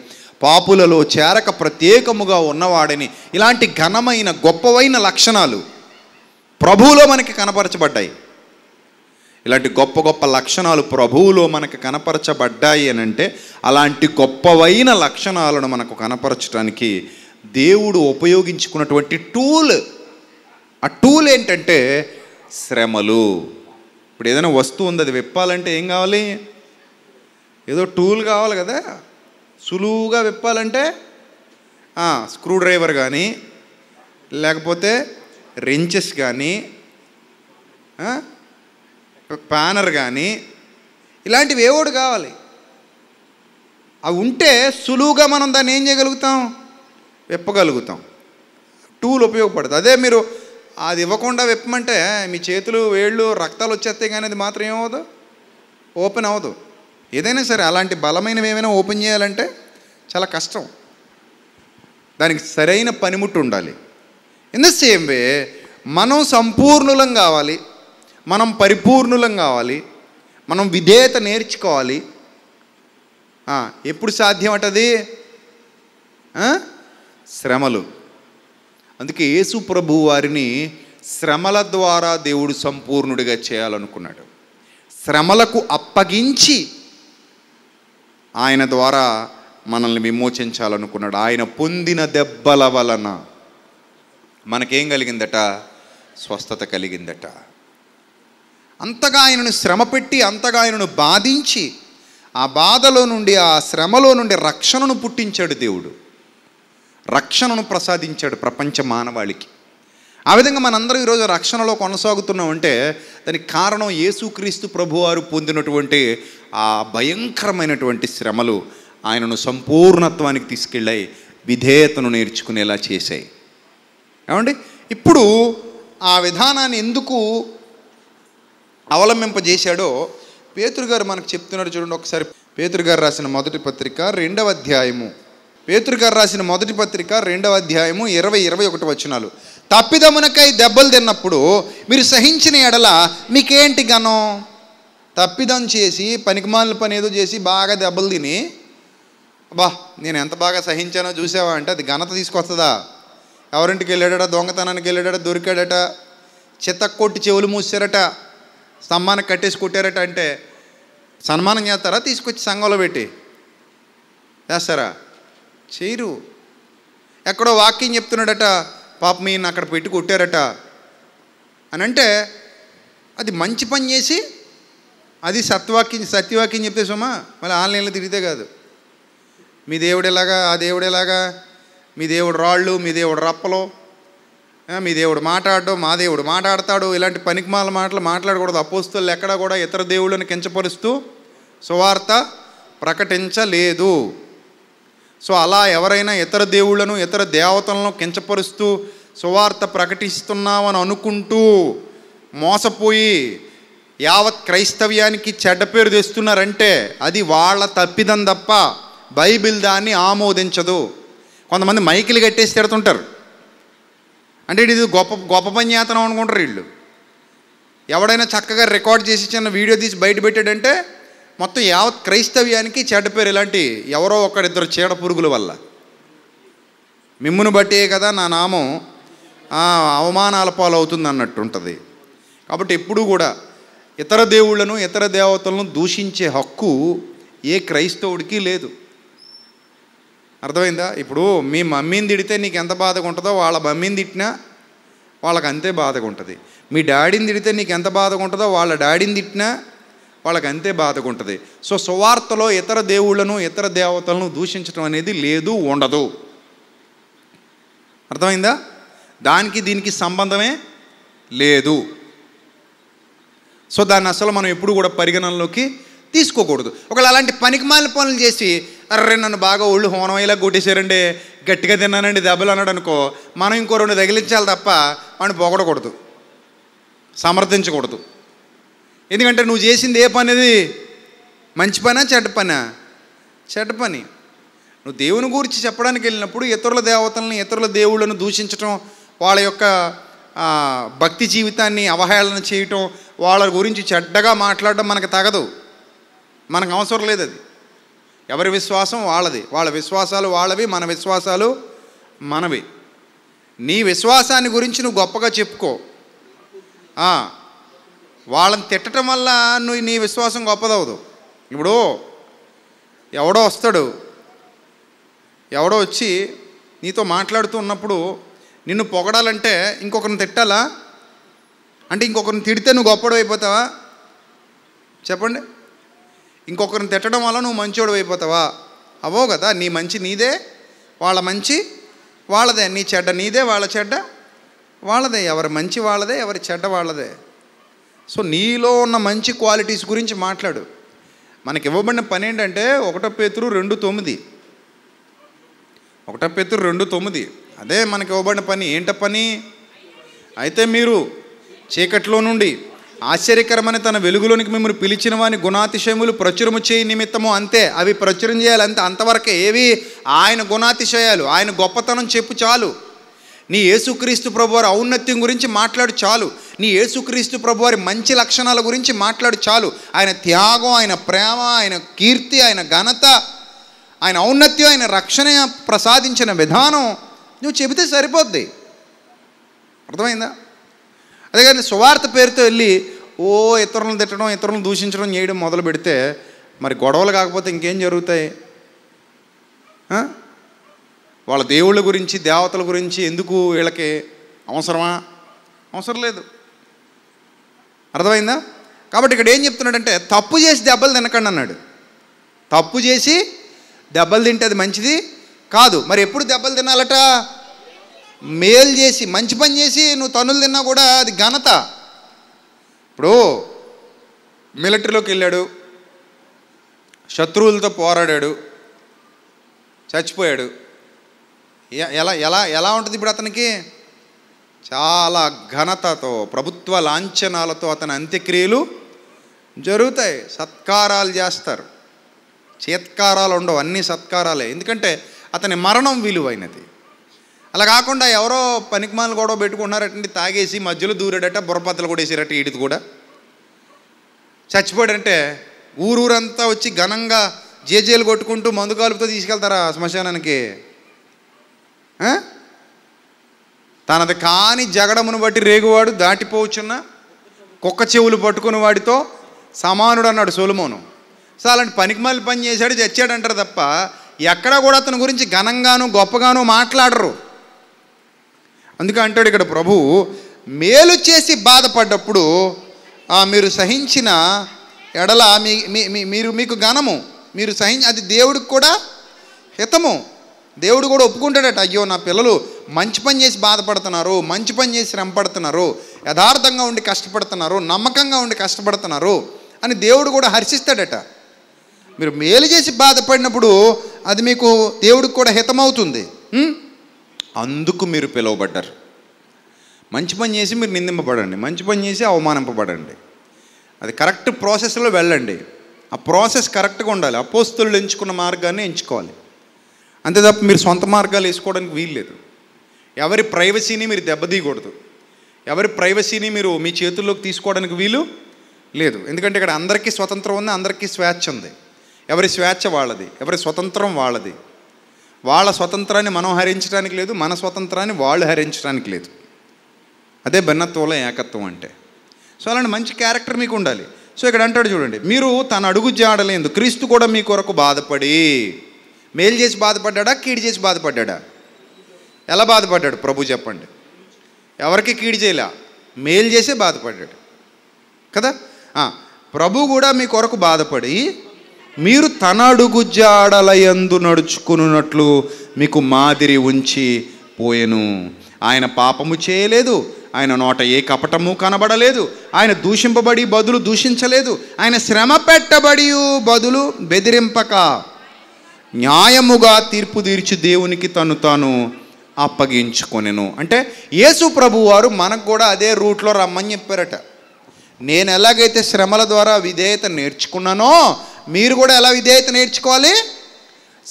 పాపులలో చేరక ప్రత్యేకముగా ఉన్నవాడని ఇలాంటి ఘనమైన గొప్పవైన లక్షణాలు ప్రభువులో మనకి కనపరచబడ్డాయి ఇలాంటి గొప్ప గొప్ప లక్షణాలు ప్రభువులో మనకు కనపరచబడ్డాయి అని అంటే అలాంటి గొప్పవైన లక్షణాలను మనకు కనపరచడానికి దేవుడు ఉపయోగించుకున్నటువంటి టూల్ ఆ టూల్ ఏంటంటే శ్రమలు ఇప్పుడు ఏదైనా వస్తువు ఉంది అది విప్పాలంటే ఏం కావాలి ఏదో టూల్ కావాలి కదా సులువుగా విప్పాలంటే స్క్రూ డ్రైవర్ కానీ లేకపోతే రెంచెస్ కానీ ప్యానర్ కానీ ఇలాంటివి ఏవోడు కావాలి అవి ఉంటే సులువుగా మనం దాన్ని ఏం చేయగలుగుతాం విప్పగలుగుతాం టూల్ ఉపయోగపడుతుంది అదే మీరు అది ఇవ్వకుండా విప్పమంటే మీ చేతులు వేళ్ళు రక్తాలు వచ్చేస్తే కానీ అది మాత్రం ఏమవుదు ఓపెన్ అవ్వదు ఏదైనా సరే అలాంటి బలమైనవి ఏమైనా ఓపెన్ చేయాలంటే చాలా కష్టం దానికి సరైన పనిముట్టు ఉండాలి ఇన్ ద సేమ్ వే మనం సంపూర్ణులం కావాలి మనం పరిపూర్ణులం కావాలి మనం విధేయత నేర్చుకోవాలి ఎప్పుడు సాధ్యం అంటది శ్రమలు అందుకే యేసు ప్రభు వారిని శ్రమల ద్వారా దేవుడు సంపూర్ణుడిగా చేయాలనుకున్నాడు శ్రమలకు అప్పగించి ఆయన ద్వారా మనల్ని విమోచించాలనుకున్నాడు ఆయన పొందిన దెబ్బల వలన మనకేం కలిగిందట స్వస్థత కలిగిందట అంతగా ఆయనను శ్రమ పెట్టి అంతగా ఆయనను బాధించి ఆ బాధలో నుండి ఆ శ్రమలో నుండి రక్షణను పుట్టించాడు దేవుడు రక్షణను ప్రసాదించాడు ప్రపంచ మానవాళికి ఆ విధంగా మనందరం ఈరోజు రక్షణలో కొనసాగుతున్నామంటే దానికి కారణం యేసుక్రీస్తు ప్రభువారు పొందినటువంటి ఆ భయంకరమైనటువంటి శ్రమలు ఆయనను సంపూర్ణత్వానికి తీసుకెళ్ళాయి విధేయతను నేర్చుకునేలా చేశాయి ఏమండి ఇప్పుడు ఆ విధానాన్ని ఎందుకు అవలంబింపజేశాడో పేతురు గారు మనకు చెప్తున్నారు చూడండి ఒకసారి పేతురు గారు రాసిన మొదటి పత్రిక రెండవ అధ్యాయము పేతురుగారు రాసిన మొదటి పత్రిక రెండవ అధ్యాయము ఇరవై ఇరవై ఒకటి వచ్చినాలు తప్పిదమునకై దెబ్బలు తిన్నప్పుడు మీరు సహించిన ఎడల మీకేంటి గనం తప్పిదం చేసి పనికిమాల పని ఏదో చేసి బాగా దెబ్బలు తిని బా నేను ఎంత బాగా సహించానో చూసావా అంటే అది ఘనత తీసుకొస్తుందా ఎవరింటికి వెళ్ళాడట దొంగతనానికి వెళ్ళాడట దొరికాడట చెత్త కొట్టి చెవులు మూసారట స్తంభానికి కట్టేసి కొట్టారట అంటే సన్మానం చేస్తారా తీసుకొచ్చి సంఘంలో పెట్టి చేస్తారా చేయరు ఎక్కడో వాక్యం చెప్తున్నాడట పాప మీ అక్కడ పెట్టి కొట్టారట అని అంటే అది మంచి పని చేసి అది సత్వాక్యం సత్యవాక్యం చెప్తే సుమా మళ్ళీ ఆన్లైన్లో తిరిగితే కాదు మీ దేవుడు ఎలాగా ఆ దేవుడు ఎలాగా మీ దేవుడు రాళ్ళు మీ దేవుడు రప్పలు మీ దేవుడు మాట్లాడడం మా దేవుడు మాట్లాడతాడు ఇలాంటి పనికిమాల మాటలు మాట్లాడకూడదు అపోస్తులు ఎక్కడా కూడా ఇతర దేవుళ్ళని కించపరుస్తూ సువార్త ప్రకటించలేదు సో అలా ఎవరైనా ఇతర దేవుళ్లను ఇతర దేవతలను కించపరుస్తూ సువార్త ప్రకటిస్తున్నామని అనుకుంటూ మోసపోయి యావత్ క్రైస్తవ్యానికి చెడ్డ పేరు తెస్తున్నారంటే అది వాళ్ళ తప్పిదం తప్ప బైబిల్ దాన్ని ఆమోదించదు కొంతమంది మైకిలు కట్టేసి తిడుతుంటారు అంటే ఇది గొప్ప గొప్ప పని అనుకుంటారు వీళ్ళు ఎవడైనా చక్కగా రికార్డ్ చేసి చిన్న వీడియో తీసి బయట పెట్టాడంటే మొత్తం యావత్ క్రైస్తవ్యానికి చెడ్డ పేరు ఇలాంటి ఎవరో ఒకరిద్దరు చీడ పురుగుల వల్ల మిమ్మును బట్టే కదా నా నామం అవమానాల పాలవుతుంది అన్నట్టు ఉంటుంది కాబట్టి ఎప్పుడూ కూడా ఇతర దేవుళ్ళను ఇతర దేవతలను దూషించే హక్కు ఏ క్రైస్తవుడికి లేదు అర్థమైందా ఇప్పుడు మీ మమ్మీని తిడితే నీకు ఎంత బాధగా ఉంటుందో వాళ్ళ మమ్మీని తిట్టినా వాళ్ళకి అంతే బాధగా ఉంటుంది మీ డాడీని తిడితే నీకు ఎంత బాధగా ఉంటుందో వాళ్ళ డాడీని తిట్టినా వాళ్ళకి అంతే బాధగా ఉంటుంది సో సువార్తలో ఇతర దేవుళ్లను ఇతర దేవతలను దూషించడం అనేది లేదు ఉండదు అర్థమైందా దానికి దీనికి సంబంధమే లేదు సో దాన్ని అసలు మనం ఎప్పుడు కూడా పరిగణనలోకి తీసుకోకూడదు ఒకవేళ అలాంటి పనికిమాలిన పనులు చేసి అర్రే నన్ను బాగా ఒళ్ళు హోనం హోనమయ్యేలా కొట్టేశారండి గట్టిగా తిన్నానండి దెబ్బలు అన్నాడు అనుకో మనం ఇంకో రెండు తగిలించాలి తప్ప వాడిని పొగడకూడదు సమర్థించకూడదు ఎందుకంటే నువ్వు చేసింది ఏ పని అది మంచి పనా చెడ్డ పనా చెడ్డ పని నువ్వు దేవుని గురించి చెప్పడానికి వెళ్ళినప్పుడు ఇతరుల దేవతలను ఇతరుల దేవుళ్ళను దూషించటం వాళ్ళ యొక్క భక్తి జీవితాన్ని అవహేళన చేయటం వాళ్ళ గురించి చెడ్డగా మాట్లాడడం మనకు తగదు మనకు అవసరం లేదు అది ఎవరి విశ్వాసం వాళ్ళది వాళ్ళ విశ్వాసాలు వాళ్ళవి మన విశ్వాసాలు మనవి నీ విశ్వాసాన్ని గురించి నువ్వు గొప్పగా చెప్పుకో వాళ్ళని తిట్టడం వల్ల నువ్వు నీ విశ్వాసం గొప్పదవదు ఇప్పుడు ఎవడో వస్తాడు ఎవడో వచ్చి నీతో మాట్లాడుతూ ఉన్నప్పుడు నిన్ను పొగడాలంటే ఇంకొకరిని తిట్టాలా అంటే ఇంకొకరిని తిడితే నువ్వు గొప్పడు అయిపోతావా చెప్పండి ఇంకొకరిని తిట్టడం వల్ల నువ్వు మంచోడు అయిపోతావా అవో కదా నీ మంచి నీదే వాళ్ళ మంచి వాళ్ళదే నీ చెడ్డ నీదే వాళ్ళ చెడ్డ వాళ్ళదే ఎవరి మంచి వాళ్ళదే ఎవరి చెడ్డ వాళ్ళదే సో నీలో ఉన్న మంచి క్వాలిటీస్ గురించి మాట్లాడు మనకి ఇవ్వబడిన పని ఏంటంటే ఒకటో పేతురు రెండు తొమ్మిది ఒకటో పేతురు రెండు తొమ్మిది అదే మనకి ఇవ్వబడిన పని ఏంట పని అయితే మీరు చీకట్లో నుండి ఆశ్చర్యకరమైన తన వెలుగులోనికి మిమ్మల్ని పిలిచిన వాని గుణాతిశయములు ప్రచురము చేయి నిమిత్తము అంతే అవి ప్రచురం చేయాలి అంతే అంతవరకే ఏవి ఆయన గుణాతిశయాలు ఆయన గొప్పతనం చెప్పు చాలు నీ యేసుక్రీస్తు ప్రభువారి ఔన్నత్యం గురించి మాట్లాడు చాలు నీ యేసుక్రీస్తు ప్రభువారి మంచి లక్షణాల గురించి మాట్లాడు చాలు ఆయన త్యాగం ఆయన ప్రేమ ఆయన కీర్తి ఆయన ఘనత ఆయన ఔన్నత్యం ఆయన రక్షణ ప్రసాదించిన విధానం నువ్వు చెబితే సరిపోద్ది అర్థమైందా అదే కానీ సువార్త పేరుతో వెళ్ళి ఓ ఇతరులను తిట్టడం ఇతరులను దూషించడం చేయడం మొదలు పెడితే మరి గొడవలు కాకపోతే ఇంకేం జరుగుతాయి వాళ్ళ దేవుళ్ళ గురించి దేవతల గురించి ఎందుకు వీళ్ళకి అవసరమా అవసరం లేదు అర్థమైందా కాబట్టి ఇక్కడ ఏం చెప్తున్నాడంటే తప్పు చేసి దెబ్బలు తినకండి అన్నాడు తప్పు చేసి దెబ్బలు తింటే అది మంచిది కాదు మరి ఎప్పుడు దెబ్బలు తినాలట మేలు చేసి మంచి పని చేసి నువ్వు తనులు తిన్నా కూడా అది ఘనత ఇప్పుడు మిలిటరీలోకి వెళ్ళాడు శత్రువులతో పోరాడాడు చచ్చిపోయాడు ఎలా ఎలా ఎలా ఉంటుంది ఇప్పుడు అతనికి చాలా ఘనతతో ప్రభుత్వ లాంఛనాలతో అతని అంత్యక్రియలు జరుగుతాయి సత్కారాలు చేస్తారు చేత్కారాలు ఉండవు అన్ని సత్కారాలే ఎందుకంటే అతని మరణం విలువైనది అలా కాకుండా ఎవరో పనికిమాలు కూడా పెట్టుకున్నారటండి తాగేసి మధ్యలో దూరేటట్ట బుర్రపత్తలు కూడా వేసారట ఈడిది కూడా చచ్చిపోయాడంటే ఊరూరంతా వచ్చి ఘనంగా జేజేలు కొట్టుకుంటూ మందు కాలుపుతో తీసుకెళ్తారా శ్మశానానికి తనది కాని జగడమును బట్టి రేగువాడు దాటిపోవచ్చున్న కుక్క చెవులు పట్టుకుని వాడితో సమానుడు అన్నాడు సోలుమోను సో అలాంటి పనికిమాలి పని చేశాడు చచ్చాడు అంటారు తప్ప ఎక్కడా కూడా అతని గురించి ఘనంగానూ గొప్పగానూ మాట్లాడరు అందుకే అంటాడు ఇక్కడ ప్రభు మేలు చేసి బాధపడ్డప్పుడు మీరు సహించిన ఎడల మీ మీరు మీకు ఘనము మీరు సహించి అది దేవుడికి కూడా హితము దేవుడు కూడా ఒప్పుకుంటాడట అయ్యో నా పిల్లలు మంచి పని చేసి బాధపడుతున్నారు మంచి పని చేసి శ్రమపడుతున్నారు యథార్థంగా ఉండి కష్టపడుతున్నారు నమ్మకంగా ఉండి కష్టపడుతున్నారు అని దేవుడు కూడా హర్షిస్తాడట మీరు మేలు చేసి బాధపడినప్పుడు అది మీకు దేవుడికి కూడా హితమవుతుంది అందుకు మీరు పిలువబడ్డారు మంచి పని చేసి మీరు నిందింపబడండి మంచి పని చేసి అవమానింపబడండి అది కరెక్ట్ ప్రాసెస్లో వెళ్ళండి ఆ ప్రాసెస్ కరెక్ట్గా ఉండాలి అపోస్తులు ఎంచుకున్న మార్గాన్ని ఎంచుకోవాలి అంతే తప్ప మీరు సొంత మార్గాలు వేసుకోవడానికి వీల్లేదు ఎవరి ప్రైవసీని మీరు దెబ్బతీయకూడదు ఎవరి ప్రైవసీని మీరు మీ చేతుల్లోకి తీసుకోవడానికి వీలు లేదు ఎందుకంటే ఇక్కడ అందరికీ స్వతంత్రం ఉంది అందరికీ స్వేచ్ఛ ఉంది ఎవరి స్వేచ్ఛ వాళ్ళది ఎవరి స్వతంత్రం వాళ్ళది వాళ్ళ స్వతంత్రాన్ని మనం హరించడానికి లేదు మన స్వతంత్రాన్ని వాళ్ళు హరించడానికి లేదు అదే భిన్నత్వంలో ఏకత్వం అంటే సో అలాంటి మంచి క్యారెక్టర్ మీకు ఉండాలి సో ఇక్కడ అంటాడు చూడండి మీరు తన అడుగు జాడలేదు క్రీస్తు కూడా మీ కొరకు బాధపడి మేలు చేసి బాధపడ్డా కీడు చేసి బాధపడ్డా ఎలా బాధపడ్డాడు ప్రభు చెప్పండి ఎవరికి కీడు చేయలే మేలు చేసే బాధపడ్డాడు కదా ప్రభు కూడా మీ కొరకు బాధపడి మీరు తన అడుగుజాడల ఎందు నడుచుకున్నట్లు మీకు మాదిరి ఉంచి పోయెను ఆయన పాపము చేయలేదు ఆయన నోట ఏ కపటము కనబడలేదు ఆయన దూషింపబడి బదులు దూషించలేదు ఆయన శ్రమ పెట్టబడి బదులు బెదిరింపక న్యాయముగా తీర్పు తీర్చి దేవునికి తను తాను అప్పగించుకొనెను అంటే యేసు ప్రభు వారు మనకు కూడా అదే రూట్లో రమ్మని చెప్పారట నేను ఎలాగైతే శ్రమల ద్వారా విధేయత నేర్చుకున్నానో మీరు కూడా ఎలా విధేయత నేర్చుకోవాలి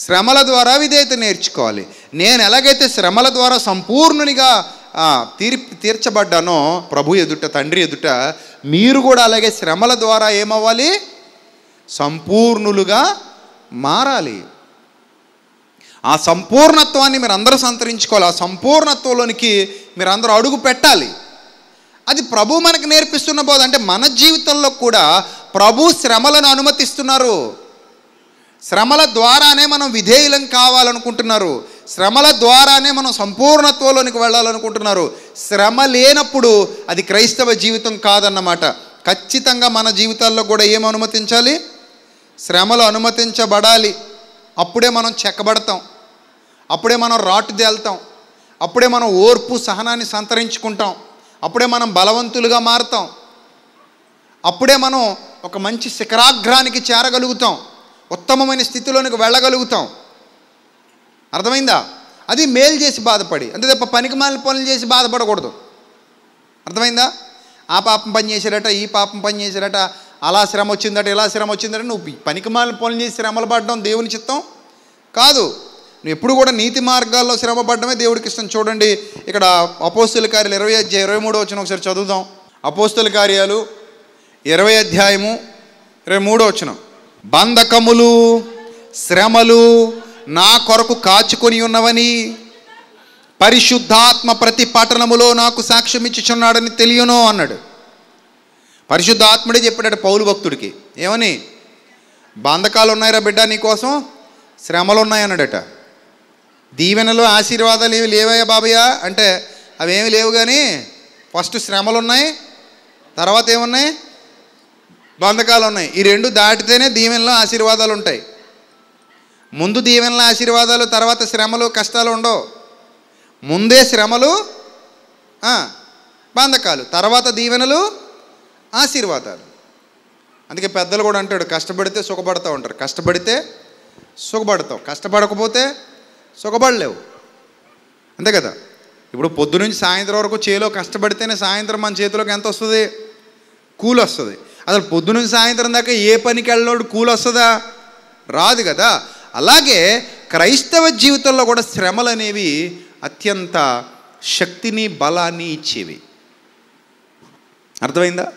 శ్రమల ద్వారా విధేయత నేర్చుకోవాలి నేను ఎలాగైతే శ్రమల ద్వారా సంపూర్ణునిగా తీర్ తీర్చబడ్డానో ప్రభు ఎదుట తండ్రి ఎదుట మీరు కూడా అలాగే శ్రమల ద్వారా ఏమవ్వాలి సంపూర్ణులుగా మారాలి ఆ సంపూర్ణత్వాన్ని మీరు అందరూ సంతరించుకోవాలి ఆ సంపూర్ణత్వంలోనికి మీరు అందరూ అడుగు పెట్టాలి అది ప్రభు మనకు నేర్పిస్తున్న బోధ అంటే మన జీవితంలో కూడా ప్రభు శ్రమలను అనుమతిస్తున్నారు శ్రమల ద్వారానే మనం విధేయులం కావాలనుకుంటున్నారు శ్రమల ద్వారానే మనం సంపూర్ణత్వంలోనికి వెళ్ళాలనుకుంటున్నారు శ్రమ లేనప్పుడు అది క్రైస్తవ జీవితం కాదన్నమాట ఖచ్చితంగా మన జీవితాల్లో కూడా ఏం అనుమతించాలి శ్రమలు అనుమతించబడాలి అప్పుడే మనం చెక్కబడతాం అప్పుడే మనం రాటు తేల్తాం అప్పుడే మనం ఓర్పు సహనాన్ని సంతరించుకుంటాం అప్పుడే మనం బలవంతులుగా మారుతాం అప్పుడే మనం ఒక మంచి శిఖరాగ్రానికి చేరగలుగుతాం ఉత్తమమైన స్థితిలోనికి వెళ్ళగలుగుతాం అర్థమైందా అది మేలు చేసి బాధపడి అంతే తప్ప పనికి మాలిన పనులు చేసి బాధపడకూడదు అర్థమైందా ఆ పాపం పని చేశారట ఈ పాపం పని చేశారట అలా శ్రమ వచ్చిందట ఇలా శ్రమ వచ్చిందట నువ్వు పనికి మాలిన పనులు చేసి శ్రమలు పడడం దేవుని చిత్తం కాదు నువ్వు ఎప్పుడు కూడా నీతి మార్గాల్లో శ్రమ పడ్డమే దేవుడికి ఇష్టం చూడండి ఇక్కడ అపోస్తుల కార్యాలు ఇరవై అధ్యాయం ఇరవై మూడో వచ్చిన ఒకసారి చదువుదాం అపోస్తుల కార్యాలు ఇరవై అధ్యాయము ఇరవై మూడో వచ్చిన బంధకములు శ్రమలు నా కొరకు కాచుకొని ఉన్నవని పరిశుద్ధాత్మ ప్రతి పట్టణములో నాకు సాక్ష్యం ఇచ్చిచున్నాడని తెలియను అన్నాడు పరిశుద్ధాత్ముడే చెప్పాడు పౌలు భక్తుడికి ఏమని బంధకాలు ఉన్నాయరా బిడ్డ నీకోసం శ్రమలు ఉన్నాయన్నాడట దీవెనలు ఆశీర్వాదాలు ఏవి లేవయ్యా బాబయ్యా అంటే అవేమి లేవు కానీ ఫస్ట్ శ్రమలు ఉన్నాయి తర్వాత ఏమున్నాయి బంధకాలు ఉన్నాయి ఈ రెండు దాటితేనే దీవెనలో ఆశీర్వాదాలు ఉంటాయి ముందు దీవెనల ఆశీర్వాదాలు తర్వాత శ్రమలు కష్టాలు ఉండవు ముందే శ్రమలు బంధకాలు తర్వాత దీవెనలు ఆశీర్వాదాలు అందుకే పెద్దలు కూడా అంటాడు కష్టపడితే సుఖపడతా ఉంటారు కష్టపడితే సుఖపడతాం కష్టపడకపోతే సుఖపడలేవు అంతే కదా ఇప్పుడు పొద్దు నుంచి సాయంత్రం వరకు చేలో కష్టపడితేనే సాయంత్రం మన చేతిలోకి ఎంత వస్తుంది కూల్ వస్తుంది అసలు పొద్దు నుంచి సాయంత్రం దాకా ఏ పనికి వెళ్ళినోడు కూల్ వస్తుందా రాదు కదా అలాగే క్రైస్తవ జీవితంలో కూడా శ్రమలు అనేవి అత్యంత శక్తిని బలాన్ని ఇచ్చేవి అర్థమైందా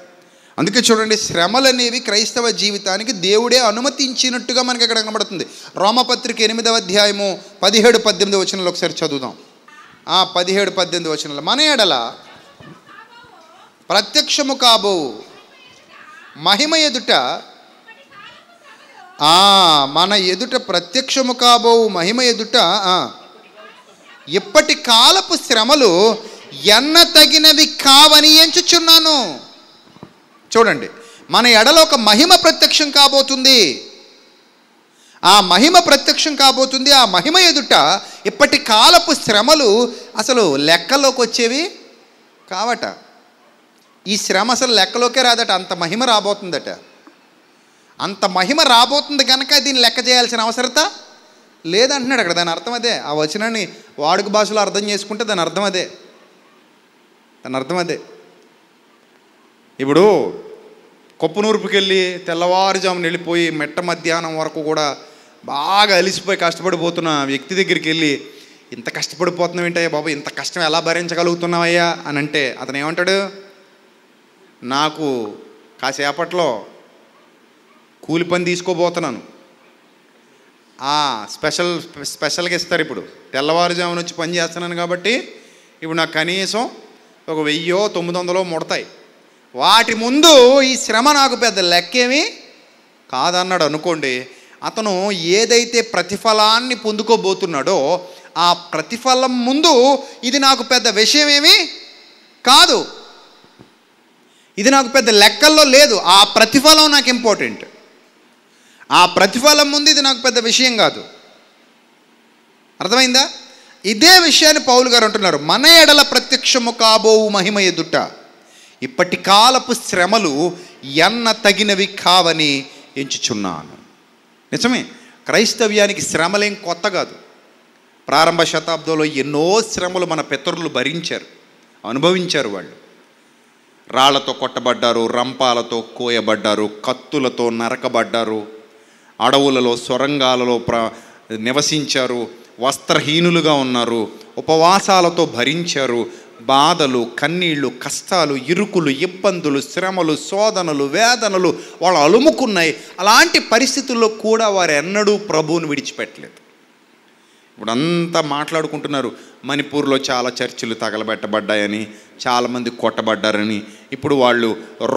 అందుకే చూడండి శ్రమలు అనేవి క్రైస్తవ జీవితానికి దేవుడే అనుమతించినట్టుగా మనకి అక్కడ కనబడుతుంది రోమపత్రిక ఎనిమిదవ అధ్యాయము పదిహేడు పద్దెనిమిది వచనంలో ఒకసారి చదువుదాం ఆ పదిహేడు పద్దెనిమిది వచనంలో మన ఎడల ప్రత్యక్షము కాబో మహిమ ఎదుట మన ఎదుట ప్రత్యక్షము కాబో మహిమ ఎదుట ఇప్పటి కాలపు శ్రమలు ఎన్న తగినవి కావని ఎంచుచున్నాను చూడండి మన ఎడలో ఒక మహిమ ప్రత్యక్షం కాబోతుంది ఆ మహిమ ప్రత్యక్షం కాబోతుంది ఆ మహిమ ఎదుట ఇప్పటి కాలపు శ్రమలు అసలు లెక్కలోకి వచ్చేవి కావట ఈ శ్రమ అసలు లెక్కలోకే రాదట అంత మహిమ రాబోతుందట అంత మహిమ రాబోతుంది కనుక దీన్ని లెక్క చేయాల్సిన అవసరత లేదంటున్నాడు అక్కడ దాని అర్థం అదే ఆ వచనాన్ని వాడుక భాషలో అర్థం చేసుకుంటే దాని అర్థం అదే దాని అర్థం అదే ఇప్పుడు కొప్పనూర్పుకి వెళ్ళి తెల్లవారుజామున వెళ్ళిపోయి మెట్ట మధ్యాహ్నం వరకు కూడా బాగా అలిసిపోయి కష్టపడిపోతున్న వ్యక్తి దగ్గరికి వెళ్ళి ఇంత కష్టపడిపోతున్నావు ఏంటయ్యా బాబు ఇంత కష్టం ఎలా భరించగలుగుతున్నావయ్యా అని అంటే అతను ఏమంటాడు నాకు కాసేపట్లో కూలి పని తీసుకోబోతున్నాను స్పెషల్ స్పెషల్గా ఇస్తారు ఇప్పుడు తెల్లవారుజామున వచ్చి పని చేస్తున్నాను కాబట్టి ఇప్పుడు నాకు కనీసం ఒక వెయ్యో తొమ్మిది వందలో ముడతాయి వాటి ముందు ఈ శ్రమ నాకు పెద్ద లెక్కేమీ కాదన్నాడు అనుకోండి అతను ఏదైతే ప్రతిఫలాన్ని పొందుకోబోతున్నాడో ఆ ప్రతిఫలం ముందు ఇది నాకు పెద్ద విషయమేమి కాదు ఇది నాకు పెద్ద లెక్కల్లో లేదు ఆ ప్రతిఫలం నాకు ఇంపార్టెంట్ ఆ ప్రతిఫలం ముందు ఇది నాకు పెద్ద విషయం కాదు అర్థమైందా ఇదే విషయాన్ని పౌలు గారు అంటున్నారు మన ఎడల ప్రత్యక్షము కాబోవు మహిమ ఎదుట ఇప్పటి కాలపు శ్రమలు ఎన్న తగినవి కావని ఎంచుచున్నాను నిజమే క్రైస్తవ్యానికి శ్రమలేం కొత్త కాదు ప్రారంభ శతాబ్దంలో ఎన్నో శ్రమలు మన పితరులు భరించారు అనుభవించారు వాళ్ళు రాళ్లతో కొట్టబడ్డారు రంపాలతో కోయబడ్డారు కత్తులతో నరకబడ్డారు అడవులలో సొరంగాలలో ప్ర నివసించారు వస్త్రహీనులుగా ఉన్నారు ఉపవాసాలతో భరించారు బాధలు కన్నీళ్లు కష్టాలు ఇరుకులు ఇబ్బందులు శ్రమలు శోధనలు వేదనలు వాళ్ళు అలుముకున్నాయి అలాంటి పరిస్థితుల్లో కూడా వారు ఎన్నడూ ప్రభువును విడిచిపెట్టలేదు ఇప్పుడు అంతా మాట్లాడుకుంటున్నారు మణిపూర్లో చాలా చర్చిలు తగలబెట్టబడ్డాయని చాలామంది కొట్టబడ్డారని ఇప్పుడు వాళ్ళు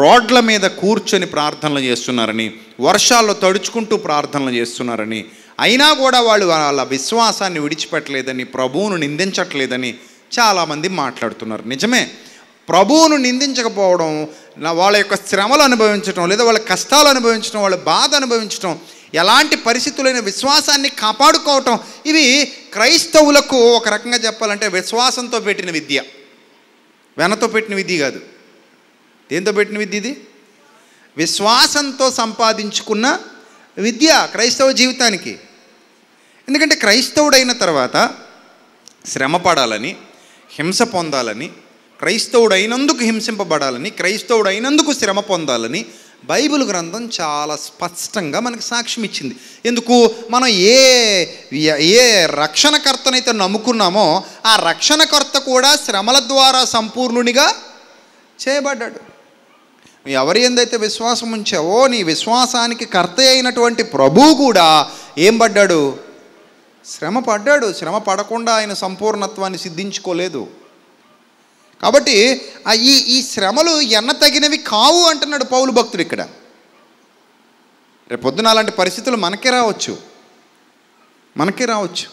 రోడ్ల మీద కూర్చొని ప్రార్థనలు చేస్తున్నారని వర్షాల్లో తడుచుకుంటూ ప్రార్థనలు చేస్తున్నారని అయినా కూడా వాళ్ళు వాళ్ళ విశ్వాసాన్ని విడిచిపెట్టలేదని ప్రభువును నిందించట్లేదని చాలామంది మాట్లాడుతున్నారు నిజమే ప్రభువును నిందించకపోవడం వాళ్ళ యొక్క శ్రమలు అనుభవించడం లేదా వాళ్ళ కష్టాలు అనుభవించడం వాళ్ళ బాధ అనుభవించడం ఎలాంటి పరిస్థితులైన విశ్వాసాన్ని కాపాడుకోవటం ఇవి క్రైస్తవులకు ఒక రకంగా చెప్పాలంటే విశ్వాసంతో పెట్టిన విద్య వెనతో పెట్టిన విద్య కాదు దేంతో పెట్టిన విద్య ఇది విశ్వాసంతో సంపాదించుకున్న విద్య క్రైస్తవ జీవితానికి ఎందుకంటే క్రైస్తవుడైన తర్వాత శ్రమ పడాలని హింస పొందాలని క్రైస్తవుడైనందుకు హింసింపబడాలని క్రైస్తవుడైనందుకు శ్రమ పొందాలని బైబిల్ గ్రంథం చాలా స్పష్టంగా మనకు సాక్ష్యం ఇచ్చింది ఎందుకు మనం ఏ ఏ రక్షణకర్తనైతే నమ్ముకున్నామో ఆ రక్షణకర్త కూడా శ్రమల ద్వారా సంపూర్ణునిగా చేయబడ్డాడు ఎవరి ఎందైతే విశ్వాసం ఉంచావో నీ విశ్వాసానికి కర్త అయినటువంటి ప్రభువు కూడా ఏం పడ్డాడు శ్రమ పడ్డాడు శ్రమ పడకుండా ఆయన సంపూర్ణత్వాన్ని సిద్ధించుకోలేదు కాబట్టి ఈ ఈ శ్రమలు ఎన్న తగినవి కావు అంటున్నాడు పౌలు భక్తుడు ఇక్కడ రేపొద్దున అలాంటి పరిస్థితులు మనకే రావచ్చు మనకే రావచ్చు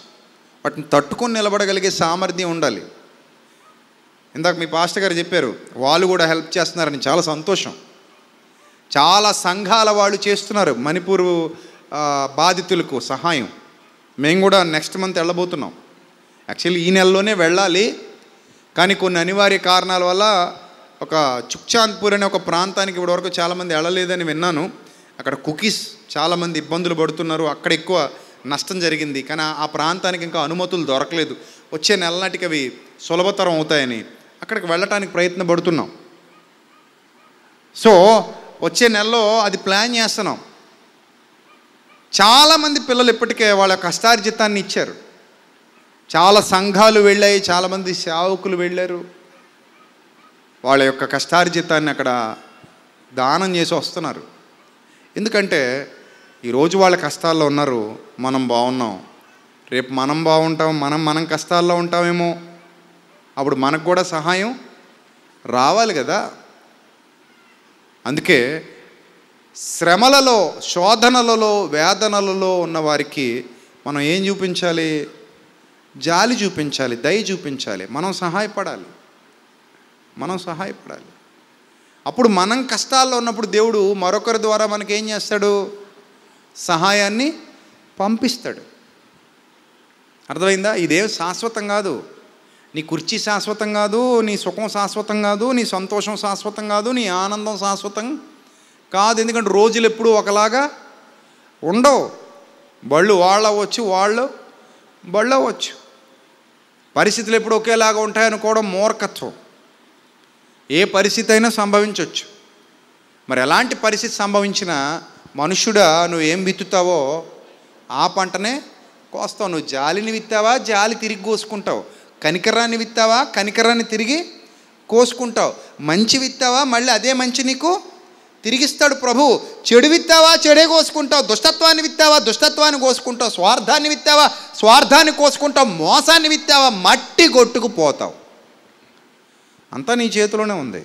వాటిని తట్టుకొని నిలబడగలిగే సామర్థ్యం ఉండాలి ఇందాక మీ పాస్టర్ గారు చెప్పారు వాళ్ళు కూడా హెల్ప్ చేస్తున్నారని చాలా సంతోషం చాలా సంఘాల వాళ్ళు చేస్తున్నారు మణిపూర్ బాధితులకు సహాయం మేము కూడా నెక్స్ట్ మంత్ వెళ్ళబోతున్నాం యాక్చువల్లీ ఈ నెలలోనే వెళ్ళాలి కానీ కొన్ని అనివార్య కారణాల వల్ల ఒక చుక్చాంద్పూర్ అనే ఒక ప్రాంతానికి ఇప్పటివరకు చాలామంది వెళ్ళలేదని విన్నాను అక్కడ కుకీస్ చాలామంది ఇబ్బందులు పడుతున్నారు అక్కడ ఎక్కువ నష్టం జరిగింది కానీ ఆ ప్రాంతానికి ఇంకా అనుమతులు దొరకలేదు వచ్చే నెల నాటికి అవి సులభతరం అవుతాయని అక్కడికి వెళ్ళటానికి ప్రయత్నపడుతున్నాం సో వచ్చే నెలలో అది ప్లాన్ చేస్తున్నాం చాలామంది పిల్లలు ఇప్పటికే వాళ్ళ కష్టార్జితాన్ని ఇచ్చారు చాలా సంఘాలు వెళ్ళాయి చాలామంది సేవకులు వెళ్ళారు వాళ్ళ యొక్క కష్టార్జితాన్ని అక్కడ దానం చేసి వస్తున్నారు ఎందుకంటే ఈరోజు వాళ్ళ కష్టాల్లో ఉన్నారు మనం బాగున్నాం రేపు మనం బాగుంటాం మనం మనం కష్టాల్లో ఉంటామేమో అప్పుడు మనకు కూడా సహాయం రావాలి కదా అందుకే శ్రమలలో శోధనలలో వేదనలలో ఉన్నవారికి మనం ఏం చూపించాలి జాలి చూపించాలి దయ చూపించాలి మనం సహాయపడాలి మనం సహాయపడాలి అప్పుడు మనం కష్టాల్లో ఉన్నప్పుడు దేవుడు మరొకరి ద్వారా మనకి ఏం చేస్తాడు సహాయాన్ని పంపిస్తాడు అర్థమైందా ఇదేం శాశ్వతం కాదు నీ కుర్చీ శాశ్వతం కాదు నీ సుఖం శాశ్వతం కాదు నీ సంతోషం శాశ్వతం కాదు నీ ఆనందం శాశ్వతం కాదు ఎందుకంటే రోజులు ఎప్పుడు ఒకలాగా ఉండవు బళ్ళు వాళ్ళు అవ్వచ్చు వాళ్ళు బళ్ళు అవ్వచ్చు పరిస్థితులు ఎప్పుడు ఒకేలాగా ఉంటాయనుకోవడం మూర్ఖత్వం ఏ పరిస్థితి అయినా సంభవించవచ్చు మరి ఎలాంటి పరిస్థితి సంభవించినా మనుషుడా నువ్వు ఏం విత్తుతావో ఆ పంటనే కోస్తావు నువ్వు జాలిని విత్తావా జాలి తిరిగి కోసుకుంటావు కనికరాన్ని విత్తావా కనికరాన్ని తిరిగి కోసుకుంటావు మంచి విత్తావా మళ్ళీ అదే మంచి నీకు తిరిగిస్తాడు ప్రభు చెడు విత్తావా చెడే కోసుకుంటావు దుష్టత్వాన్ని విత్తావా దుష్టత్వాన్ని కోసుకుంటావు స్వార్థాన్ని విత్తావా స్వార్థాన్ని కోసుకుంటావు మోసాన్ని విత్తావా మట్టి కొట్టుకుపోతావు అంతా నీ చేతిలోనే ఉంది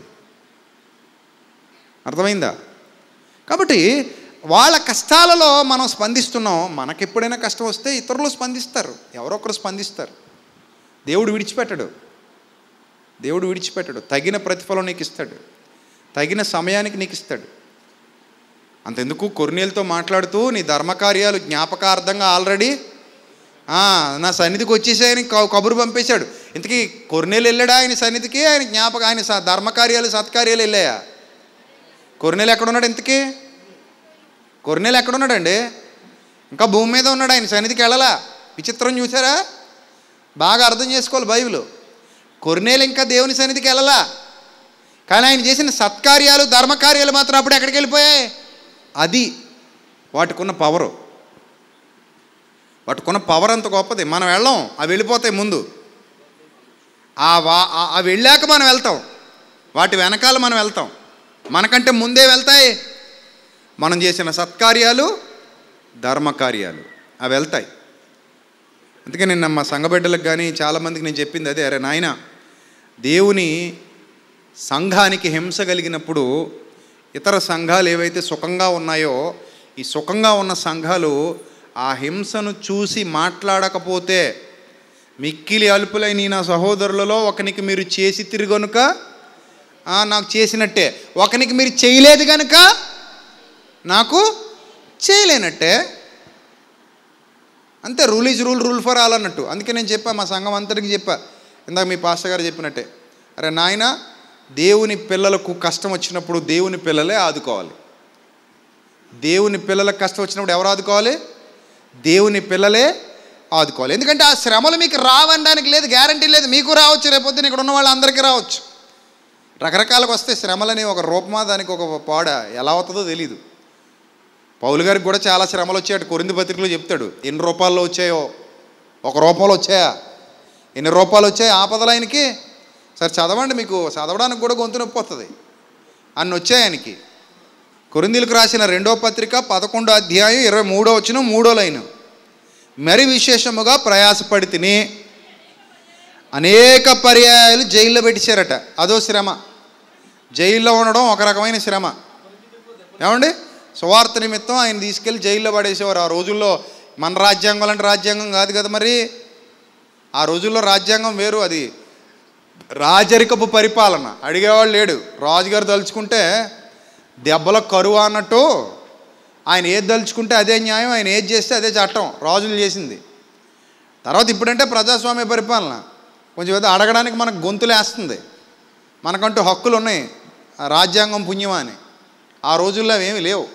అర్థమైందా కాబట్టి వాళ్ళ కష్టాలలో మనం స్పందిస్తున్నాం మనకి ఎప్పుడైనా కష్టం వస్తే ఇతరులు స్పందిస్తారు ఎవరొకరు స్పందిస్తారు దేవుడు విడిచిపెట్టడు దేవుడు విడిచిపెట్టడు తగిన ప్రతిఫలం నీకు ఇస్తాడు తగిన సమయానికి నీకు ఇస్తాడు అంతెందుకు కొర్నీలతో మాట్లాడుతూ నీ ధర్మకార్యాలు జ్ఞాపకార్థంగా ఆల్రెడీ నా సన్నిధికి ఆయన కబురు పంపేశాడు ఇంతకీ కొర్నేలు వెళ్ళాడా ఆయన సన్నిధికి ఆయన జ్ఞాపక ఆయన ధర్మకార్యాలు సత్కార్యాలు వెళ్ళాయా ఎక్కడ ఎక్కడున్నాడు ఇంతకీ ఎక్కడ ఎక్కడున్నాడండి ఇంకా భూమి మీద ఉన్నాడు ఆయన సన్నిధికి వెళ్ళలా విచిత్రం చూసారా బాగా అర్థం చేసుకోవాలి బైబిల్ కొరినేలు ఇంకా దేవుని సన్నిధికి వెళ్ళలా కానీ ఆయన చేసిన సత్కార్యాలు ధర్మకార్యాలు మాత్రం అప్పుడు ఎక్కడికి వెళ్ళిపోయాయి అది వాటికున్న పవరు వాటికున్న పవర్ అంత గొప్పది మనం వెళ్ళం అవి వెళ్ళిపోతాయి ముందు ఆ వా అవి వెళ్ళాక మనం వెళ్తాం వాటి వెనకాల మనం వెళ్తాం మనకంటే ముందే వెళ్తాయి మనం చేసిన సత్కార్యాలు ధర్మకార్యాలు అవి వెళ్తాయి అందుకే నేను మా సంఘబిడ్డలకు కానీ చాలామందికి నేను చెప్పింది అదే అరే నాయన దేవుని సంఘానికి హింస కలిగినప్పుడు ఇతర సంఘాలు ఏవైతే సుఖంగా ఉన్నాయో ఈ సుఖంగా ఉన్న సంఘాలు ఆ హింసను చూసి మాట్లాడకపోతే మిక్కిలి అలుపులైన నా సహోదరులలో ఒకనికి మీరు చేసి తిరుగనుక నాకు చేసినట్టే ఒకనికి మీరు చేయలేదు కనుక నాకు చేయలేనట్టే అంతే rule is rule rule for all అన్నట్టు అందుకే నేను చెప్పా మా సంఘం అంతటికి చెప్పా ఇందాక మీ పాస్టర్ గారు చెప్పినట్టే అరే నాయనా దేవుని పిల్లలకు కష్టం వచ్చినప్పుడు దేవుని పిల్లలే ఆదుకోవాలి దేవుని పిల్లలకు కష్టం వచ్చినప్పుడు ఎవరు ఆదుకోవాలి దేవుని పిల్లలే ఆదుకోవాలి ఎందుకంటే ఆ శ్రమలు మీకు రావడానికి లేదు గ్యారంటీ లేదు మీకు రావచ్చు రేపొద్దున ఇక్కడ ఉన్న వాళ్ళందరికీ రావచ్చు రకరకాలకు వస్తే శ్రమలని ఒక రూపమా దానికి ఒక పాడ ఎలా అవుతుందో తెలియదు పౌలు గారికి కూడా చాలా శ్రమలు వచ్చాయట కొరింది పత్రికలు చెప్తాడు ఎన్ని రూపాల్లో వచ్చాయో ఒక రూపంలో వచ్చాయా ఎన్ని రూపాయలు వచ్చాయి ఆపదలు ఆయనకి సరే చదవండి మీకు చదవడానికి కూడా గొంతు నొప్పి వస్తుంది అన్ని వచ్చాయి ఆయనకి కొరిందీలకు రాసిన రెండో పత్రిక పదకొండో అధ్యాయం ఇరవై మూడో వచ్చిన మూడో లైన్ మరి విశేషముగా ప్రయాసపడి తిని అనేక పర్యాయాలు జైల్లో పెట్టించారట అదో శ్రమ జైల్లో ఉండడం ఒక రకమైన శ్రమ ఏమండి సువార్త నిమిత్తం ఆయన తీసుకెళ్ళి జైల్లో పడేసేవారు ఆ రోజుల్లో మన రాజ్యాంగం లాంటి రాజ్యాంగం కాదు కదా మరి ఆ రోజుల్లో రాజ్యాంగం వేరు అది రాజరికపు పరిపాలన అడిగేవాడు లేడు రాజుగారు తలుచుకుంటే దెబ్బల కరువు అన్నట్టు ఆయన ఏది తలుచుకుంటే అదే న్యాయం ఆయన ఏది చేస్తే అదే చట్టం రాజులు చేసింది తర్వాత ఇప్పుడంటే ప్రజాస్వామ్య పరిపాలన కొంచెం ఏదో అడగడానికి మనకు గొంతులేస్తుంది మనకంటూ హక్కులు ఉన్నాయి రాజ్యాంగం పుణ్యమా అని ఆ రోజుల్లో ఏమి లేవు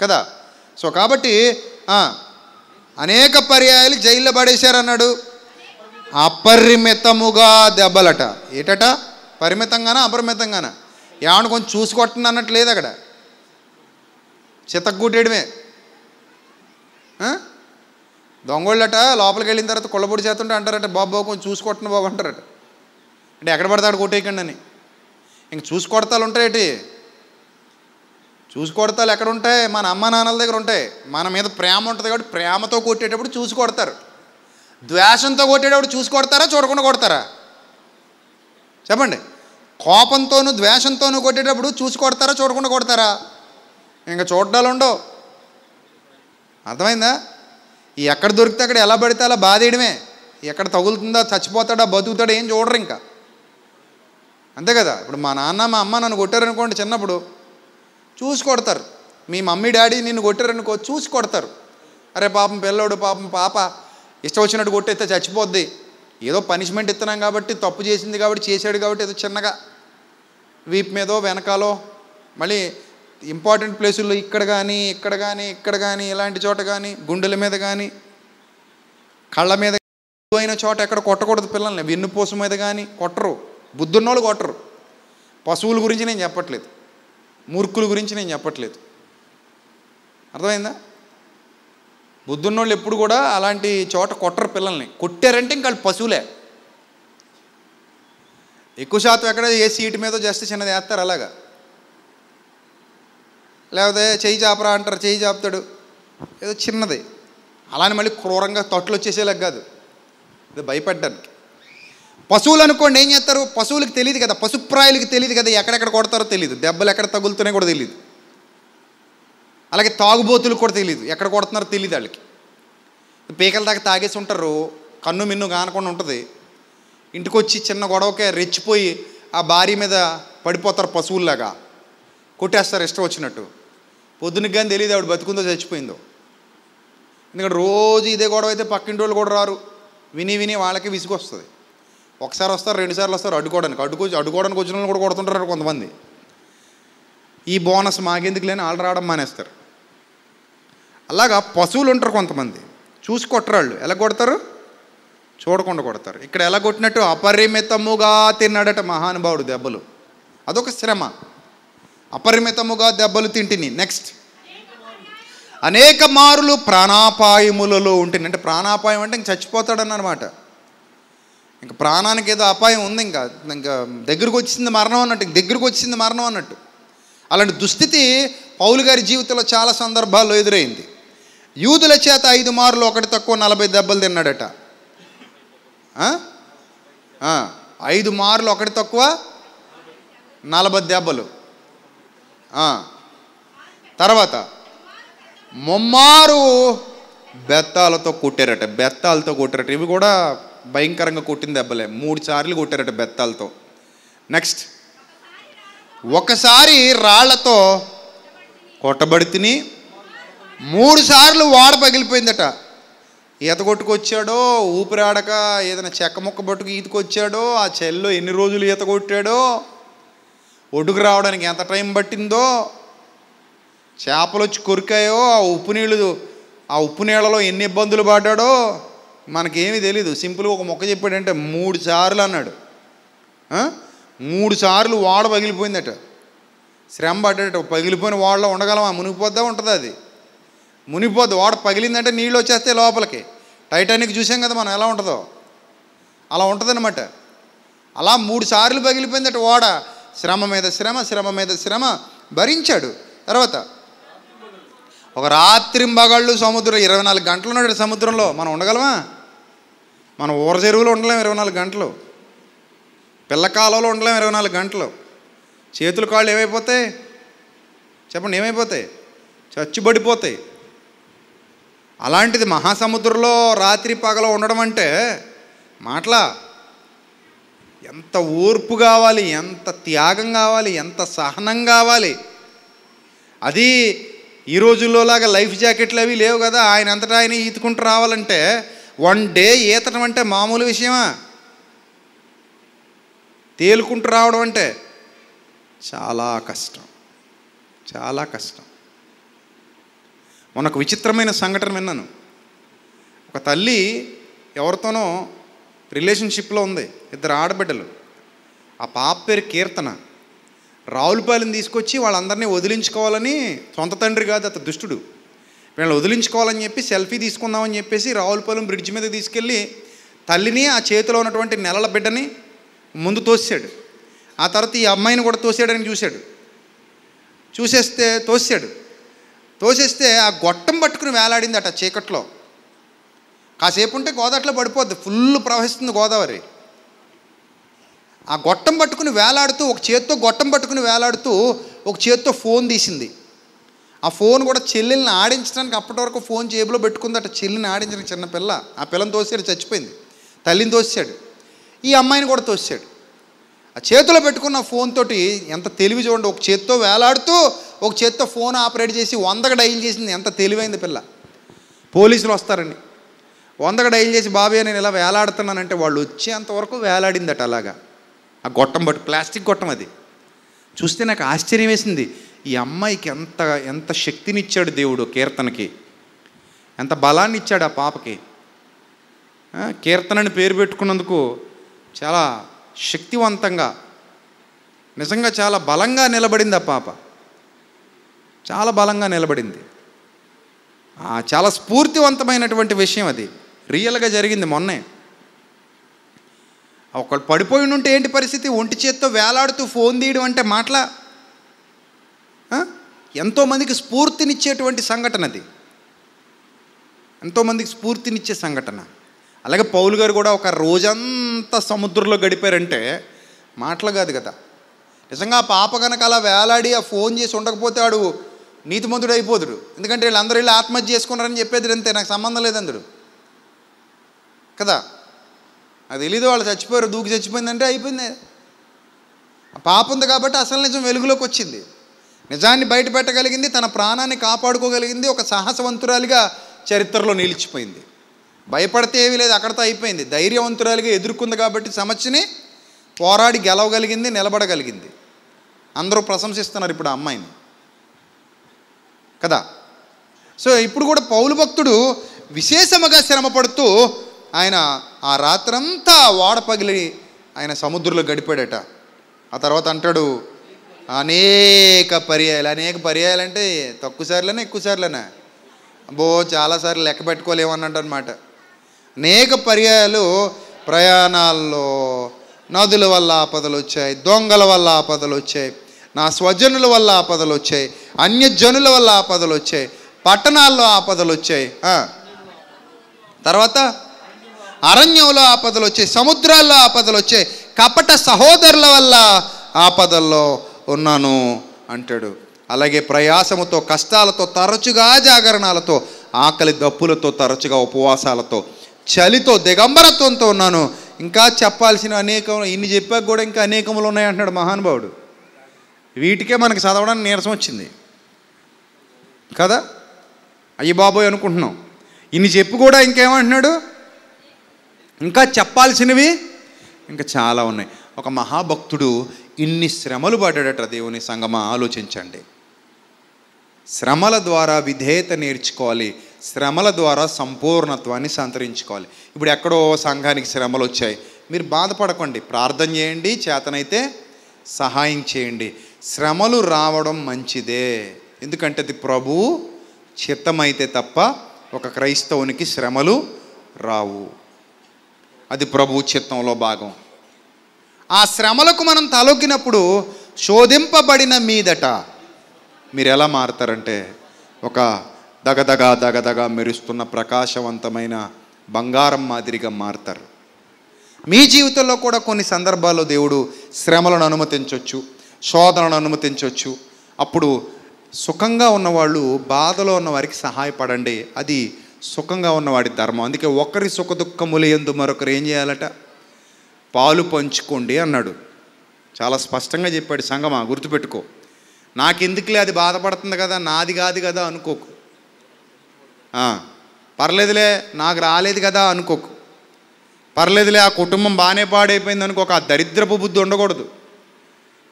కదా సో కాబట్టి అనేక పర్యాయాలు జైల్లో పడేశారన్నాడు అపరిమితముగా దెబ్బలట ఏటట పరిమితంగానా అపరిమితంగానా ఏమన్నా కొంచెం చూసుకొట్టండి అన్నట్టు లేదు అక్కడ చితక్కుట్టేయడమే దొంగోళ్ళట లోపలికి వెళ్ళిన తర్వాత కుళ్ళబొడి చేస్తుంటే అంటారట బాబు కొంచెం చూసుకొట్టండి బాబు అంటారట అంటే ఎక్కడ పడతాడు కొట్టేయకండి అని ఇంక చూసుకొడతాలు ఉంటాయేటి చూసుకొడతాలు ఎక్కడ ఉంటాయి మన అమ్మ నాన్నల దగ్గర ఉంటాయి మన మీద ప్రేమ ఉంటుంది కాబట్టి ప్రేమతో కొట్టేటప్పుడు చూసుకొడతారు ద్వేషంతో కొట్టేటప్పుడు చూసి కొడతారా చూడకుండా కొడతారా చెప్పండి కోపంతోనూ ద్వేషంతోనూ కొట్టేటప్పుడు చూసి కొడతారా చూడకుండా కొడతారా ఇంకా చూడడాలు ఉండవు అర్థమైందా ఈ ఎక్కడ దొరికితే అక్కడ ఎలా పడితే అలా బాధేయడమే ఎక్కడ తగులుతుందా చచ్చిపోతాడా బతుకుతాడా ఏం చూడరు ఇంకా అంతే కదా ఇప్పుడు మా నాన్న మా అమ్మ నన్ను కొట్టారనుకోండి చిన్నప్పుడు చూసి కొడతారు మీ మమ్మీ డాడీ నిన్ను కొట్టారనుకో చూసి కొడతారు అరే పాపం పిల్లోడు పాపం పాప ఇష్టం వచ్చినట్టు కొట్టేస్తే చచ్చిపోద్ది ఏదో పనిష్మెంట్ ఇస్తున్నాం కాబట్టి తప్పు చేసింది కాబట్టి చేశాడు కాబట్టి ఏదో చిన్నగా వీప్ మీదో వెనకాలో మళ్ళీ ఇంపార్టెంట్ ప్లేసుల్లో ఇక్కడ కానీ ఇక్కడ కానీ ఇక్కడ కానీ ఇలాంటి చోట కానీ గుండెల మీద కానీ కళ్ళ మీద అయిన చోట ఎక్కడ కొట్టకూడదు పిల్లల్ని వెన్నుపూస మీద కానీ కొట్టరు బుద్ధున్నోళ్ళు కొట్టరు పశువుల గురించి నేను చెప్పట్లేదు మూర్ఖుల గురించి నేను చెప్పట్లేదు అర్థమైందా బుద్ధున్నోళ్ళు ఎప్పుడు కూడా అలాంటి చోట కొట్టరు పిల్లల్ని కొట్టారంటే ఇంకా పశువులే ఎక్కువ శాతం ఎక్కడ ఏ సీటు మీద జస్ట్ చిన్నది వేస్తారు అలాగా లేకపోతే చేయి చాపరా అంటారు చేయి చాపుతాడు ఏదో చిన్నది అలానే మళ్ళీ క్రూరంగా తొట్లు వచ్చేసేలా కాదు ఇది భయపడ్డానికి పశువులు అనుకోండి ఏం చేస్తారు పశువులకు తెలియదు కదా పశుప్రాయులకు తెలియదు కదా ఎక్కడెక్కడ కొడతారో తెలియదు దెబ్బలు ఎక్కడ తగులుతున్నాయో కూడా తెలియదు అలాగే తాగుబోతులు కూడా తెలియదు ఎక్కడ కొడుతున్నారో తెలియదు వాళ్ళకి పీకల దాకా తాగేసి ఉంటారు కన్ను మిన్ను కానకుండా ఉంటుంది ఇంటికి వచ్చి చిన్న గొడవకే రెచ్చిపోయి ఆ భార్య మీద పడిపోతారు పశువుల్లాగా కొట్టేస్తారు ఇష్టం వచ్చినట్టు పొద్దునకి కానీ తెలియదు ఆవిడ బతుకుందో చచ్చిపోయిందో ఎందుకంటే రోజు ఇదే గొడవ అయితే పక్కింటి వాళ్ళు కూడా రారు విని విని వాళ్ళకి విసుగు వస్తుంది ఒకసారి వస్తారు రెండుసార్లు వస్తారు అడ్డుకోవడానికి అడ్డుకో అడ్డుకోవడానికి వచ్చిన వాళ్ళు కూడా కొడుతుంటారు కొంతమంది ఈ బోనస్ మాకెందుకు లేని వాళ్ళు రావడం మానేస్తారు అలాగా పశువులు ఉంటారు కొంతమంది చూసి కొట్టరాళ్ళు ఎలా కొడతారు చూడకుండా కొడతారు ఇక్కడ ఎలా కొట్టినట్టు అపరిమితముగా తిన్నాడట మహానుభావుడు దెబ్బలు అదొక శ్రమ అపరిమితముగా దెబ్బలు తింటిని నెక్స్ట్ అనేక మారులు ప్రాణాపాయములలో ఉంటుంది అంటే ప్రాణాపాయం అంటే ఇంక చచ్చిపోతాడని అనమాట ఇంకా ప్రాణానికి ఏదో అపాయం ఉంది ఇంకా ఇంకా దగ్గరకు వచ్చింది మరణం అన్నట్టు దగ్గరకు వచ్చింది మరణం అన్నట్టు అలాంటి దుస్థితి పౌలు గారి జీవితంలో చాలా సందర్భాల్లో ఎదురైంది యూదుల చేత ఐదు మార్లు ఒకటి తక్కువ నలభై దెబ్బలు తిన్నాడట ఐదు మార్లు ఒకటి తక్కువ నలభై దెబ్బలు తర్వాత ముమ్మారు బెత్తాలతో కొట్టారట బెత్తాలతో కొట్టారట ఇవి కూడా భయంకరంగా కొట్టిన దెబ్బలే మూడు సార్లు కొట్టారట బెత్తాలతో నెక్స్ట్ ఒకసారి రాళ్లతో కొట్టబడి తిని మూడు సార్లు వాడ పగిలిపోయిందట ఈత కొట్టుకొచ్చాడో ఊపిరాడక ఏదైనా చెక్క ముక్క పట్టుకు ఈతకొచ్చాడో ఆ చెల్లో ఎన్ని రోజులు ఈత కొట్టాడో ఒడ్డుకు రావడానికి ఎంత టైం పట్టిందో చేపలు వచ్చి కొరికాయో ఆ ఉప్పు నీళ్ళు ఆ ఉప్పు నీళ్ళలో ఎన్ని ఇబ్బందులు పడ్డాడో మనకేమీ తెలీదు సింపుల్గా ఒక మొక్క చెప్పాడంటే మూడు సార్లు అన్నాడు మూడు సార్లు వాడ పగిలిపోయిందట శ్రమ పడ్డాడట పగిలిపోయిన వాడలో ఉండగలమా మునిగిపోద్దా ఉంటుంది అది మునిగిపోద్ది ఓడ పగిలిందంటే నీళ్ళు వచ్చేస్తే లోపలికి టైటానిక్ చూసాం కదా మనం ఎలా ఉంటుందో అలా ఉంటుందన్నమాట అలా మూడు సార్లు పగిలిపోయిందట ఓడ శ్రమ మీద శ్రమ శ్రమ మీద శ్రమ భరించాడు తర్వాత ఒక రాత్రింబగళ్ళు సముద్రం ఇరవై నాలుగు గంటలు ఉన్నాడు సముద్రంలో మనం ఉండగలమా మనం ఊర చెరువులు ఉండలేము ఇరవై నాలుగు గంటలు పిల్ల కాలంలో ఉండలేము ఇరవై నాలుగు గంటలు చేతులు కాళ్ళు ఏమైపోతాయి చెప్పండి ఏమైపోతాయి చచ్చుబడిపోతాయి అలాంటిది మహాసముద్రంలో రాత్రి పగల ఉండడం అంటే మాటలా ఎంత ఓర్పు కావాలి ఎంత త్యాగం కావాలి ఎంత సహనం కావాలి అది ఈ రోజుల్లోలాగా లైఫ్ జాకెట్లు అవి లేవు కదా ఆయన అంతటా ఆయన ఈతుకుంటూ రావాలంటే వన్ డే ఈతడం అంటే మామూలు విషయమా తేలుకుంటూ రావడం అంటే చాలా కష్టం చాలా కష్టం మొన్న ఒక విచిత్రమైన సంఘటన విన్నాను ఒక తల్లి ఎవరితోనో రిలేషన్షిప్లో ఉంది ఇద్దరు ఆడబిడ్డలు ఆ పాప పేరు కీర్తన రావులపాలెం తీసుకొచ్చి వాళ్ళందరినీ వదిలించుకోవాలని సొంత తండ్రి కాదు అత దుష్టుడు వీళ్ళని వదిలించుకోవాలని చెప్పి సెల్ఫీ తీసుకుందామని చెప్పేసి రావులపాలెం బ్రిడ్జ్ మీద తీసుకెళ్ళి తల్లిని ఆ చేతిలో ఉన్నటువంటి నెలల బిడ్డని ముందు తోసాడు ఆ తర్వాత ఈ అమ్మాయిని కూడా తోసేయడానికి చూశాడు చూసేస్తే తోసాడు తోసేస్తే ఆ గొట్టం పట్టుకుని వేలాడింది అట చీకట్లో కాసేపు ఉంటే గోదావరిలో పడిపోద్ది ఫుల్ ప్రవహిస్తుంది గోదావరి ఆ గొట్టం పట్టుకుని వేలాడుతూ ఒక చేత్తో గొట్టం పట్టుకుని వేలాడుతూ ఒక చేత్తో ఫోన్ తీసింది ఆ ఫోన్ కూడా చెల్లెల్ని ఆడించడానికి అప్పటి వరకు ఫోన్ జేబులో అట చెల్లిని ఆడించిన చిన్న పిల్ల ఆ పిల్లని తోసాడు చచ్చిపోయింది తల్లిని తోసాడు ఈ అమ్మాయిని కూడా తోసాడు ఆ చేతిలో పెట్టుకున్న ఫోన్ తోటి ఎంత తెలివి చూడండి ఒక చేత్తో వేలాడుతూ ఒక చేత్తో ఫోన్ ఆపరేట్ చేసి వందకు డైల్ చేసింది ఎంత తెలివైంది పిల్ల పోలీసులు వస్తారండి వందకు డైల్ చేసి బాబే నేను ఇలా వేలాడుతున్నానంటే వాళ్ళు వచ్చేంతవరకు వేలాడిందట అలాగా ఆ గొట్టం బట్టి ప్లాస్టిక్ గొట్టం అది చూస్తే నాకు ఆశ్చర్యం వేసింది ఈ అమ్మాయికి ఎంత ఎంత శక్తినిచ్చాడు దేవుడు కీర్తనకి ఎంత బలాన్ని ఇచ్చాడు ఆ పాపకి కీర్తనని పేరు పెట్టుకున్నందుకు చాలా శక్తివంతంగా నిజంగా చాలా బలంగా నిలబడింది ఆ పాప చాలా బలంగా నిలబడింది చాలా స్ఫూర్తివంతమైనటువంటి విషయం అది రియల్గా జరిగింది మొన్నే ఒకళ్ళు పడిపోయి ఉంటే ఏంటి పరిస్థితి ఒంటి చేత్తో వేలాడుతూ ఫోన్ తీయడం అంటే మాటల ఎంతోమందికి స్ఫూర్తినిచ్చేటువంటి సంఘటన అది ఎంతోమందికి స్ఫూర్తినిచ్చే సంఘటన అలాగే పౌలు గారు కూడా ఒక రోజంతా సముద్రంలో గడిపారంటే మాటలు కాదు కదా నిజంగా ఆ పాప కనుక అలా వేలాడి ఆ ఫోన్ చేసి ఉండకపోతే ఆడు నీతిమంతుడు అయిపోతుడు ఎందుకంటే వీళ్ళందరూ వీళ్ళు ఆత్మహత్య చేసుకున్నారని చెప్పేది అంతే నాకు సంబంధం లేదందుడు కదా అది తెలీదు వాళ్ళు చచ్చిపోయారు దూకి చచ్చిపోయిందంటే అయిపోయింది పాప ఉంది కాబట్టి అసలు నిజం వెలుగులోకి వచ్చింది నిజాన్ని బయట పెట్టగలిగింది తన ప్రాణాన్ని కాపాడుకోగలిగింది ఒక సాహసవంతురాలిగా చరిత్రలో నిలిచిపోయింది భయపడితే ఏమీ లేదు అక్కడతో అయిపోయింది ధైర్యవంతురాలుగా ఎదుర్కొంది కాబట్టి సమస్యని పోరాడి గెలవగలిగింది నిలబడగలిగింది అందరూ ప్రశంసిస్తున్నారు ఇప్పుడు ఆ అమ్మాయిని కదా సో ఇప్పుడు కూడా పౌలు భక్తుడు విశేషముగా శ్రమపడుతూ ఆయన ఆ రాత్రంతా వాడ పగిలి ఆయన సముద్రంలో గడిపాడట ఆ తర్వాత అంటాడు అనేక పర్యాయాలు అనేక పర్యాయాలు అంటే తక్కువ సార్లనే ఎక్కువ సార్లేనా బో చాలాసార్లు లెక్క పెట్టుకోలేమన్నట్టు అనమాట అనేక పర్యాయాలు ప్రయాణాల్లో నదుల వల్ల ఆపదలు వచ్చాయి దొంగల వల్ల ఆపదలు వచ్చాయి నా స్వజనుల వల్ల ఆపదలు వచ్చాయి అన్యజనుల వల్ల ఆపదలు వచ్చాయి పట్టణాల్లో ఆపదలు వచ్చాయి తర్వాత అరణ్యంలో ఆపదలు వచ్చాయి సముద్రాల్లో ఆపదలు వచ్చాయి కపట సహోదరుల వల్ల ఆపదల్లో ఉన్నాను అంటాడు అలాగే ప్రయాసముతో కష్టాలతో తరచుగా జాగరణాలతో ఆకలి దప్పులతో తరచుగా ఉపవాసాలతో చలితో దిగంబరత్వంతో ఉన్నాను ఇంకా చెప్పాల్సిన అనేకం ఇన్ని చెప్పాక కూడా ఇంకా అనేకములు ఉన్నాయి అంటున్నాడు మహానుభావుడు వీటికే మనకి చదవడానికి నీరసం వచ్చింది కదా అయ్యి బాబోయ్ అనుకుంటున్నాం ఇన్ని చెప్పి కూడా ఇంకేమంటున్నాడు ఇంకా చెప్పాల్సినవి ఇంకా చాలా ఉన్నాయి ఒక మహాభక్తుడు ఇన్ని శ్రమలు పడ్డాడట దేవుని సంగమ ఆలోచించండి శ్రమల ద్వారా విధేయత నేర్చుకోవాలి శ్రమల ద్వారా సంపూర్ణత్వాన్ని సంతరించుకోవాలి ఇప్పుడు ఎక్కడో సంఘానికి శ్రమలు వచ్చాయి మీరు బాధపడకండి ప్రార్థన చేయండి చేతనైతే సహాయం చేయండి శ్రమలు రావడం మంచిదే ఎందుకంటే అది ప్రభు చిత్తమైతే తప్ప ఒక క్రైస్తవునికి శ్రమలు రావు అది ప్రభు చిత్తంలో భాగం ఆ శ్రమలకు మనం తలొగ్గినప్పుడు శోధింపబడిన మీదట మీరు ఎలా మారతారంటే ఒక దగదగా దగదగా మెరుస్తున్న ప్రకాశవంతమైన బంగారం మాదిరిగా మారుతారు మీ జీవితంలో కూడా కొన్ని సందర్భాల్లో దేవుడు శ్రమలను అనుమతించవచ్చు శోధనను అనుమతించవచ్చు అప్పుడు సుఖంగా ఉన్నవాళ్ళు బాధలో ఉన్న వారికి సహాయపడండి అది సుఖంగా ఉన్నవాడి ధర్మం అందుకే ఒకరి దుఃఖములు ఎందు మరొకరు ఏం చేయాలట పాలు పంచుకోండి అన్నాడు చాలా స్పష్టంగా చెప్పాడు సంగమా గుర్తుపెట్టుకో నాకెందుకులే అది బాధపడుతుంది కదా నాది కాదు కదా అనుకోకు పర్లేదులే నాకు రాలేదు కదా అనుకోకు పర్లేదులే ఆ కుటుంబం బాగానే పాడైపోయింది అనుకో ఆ దరిద్రపు బుద్ధి ఉండకూడదు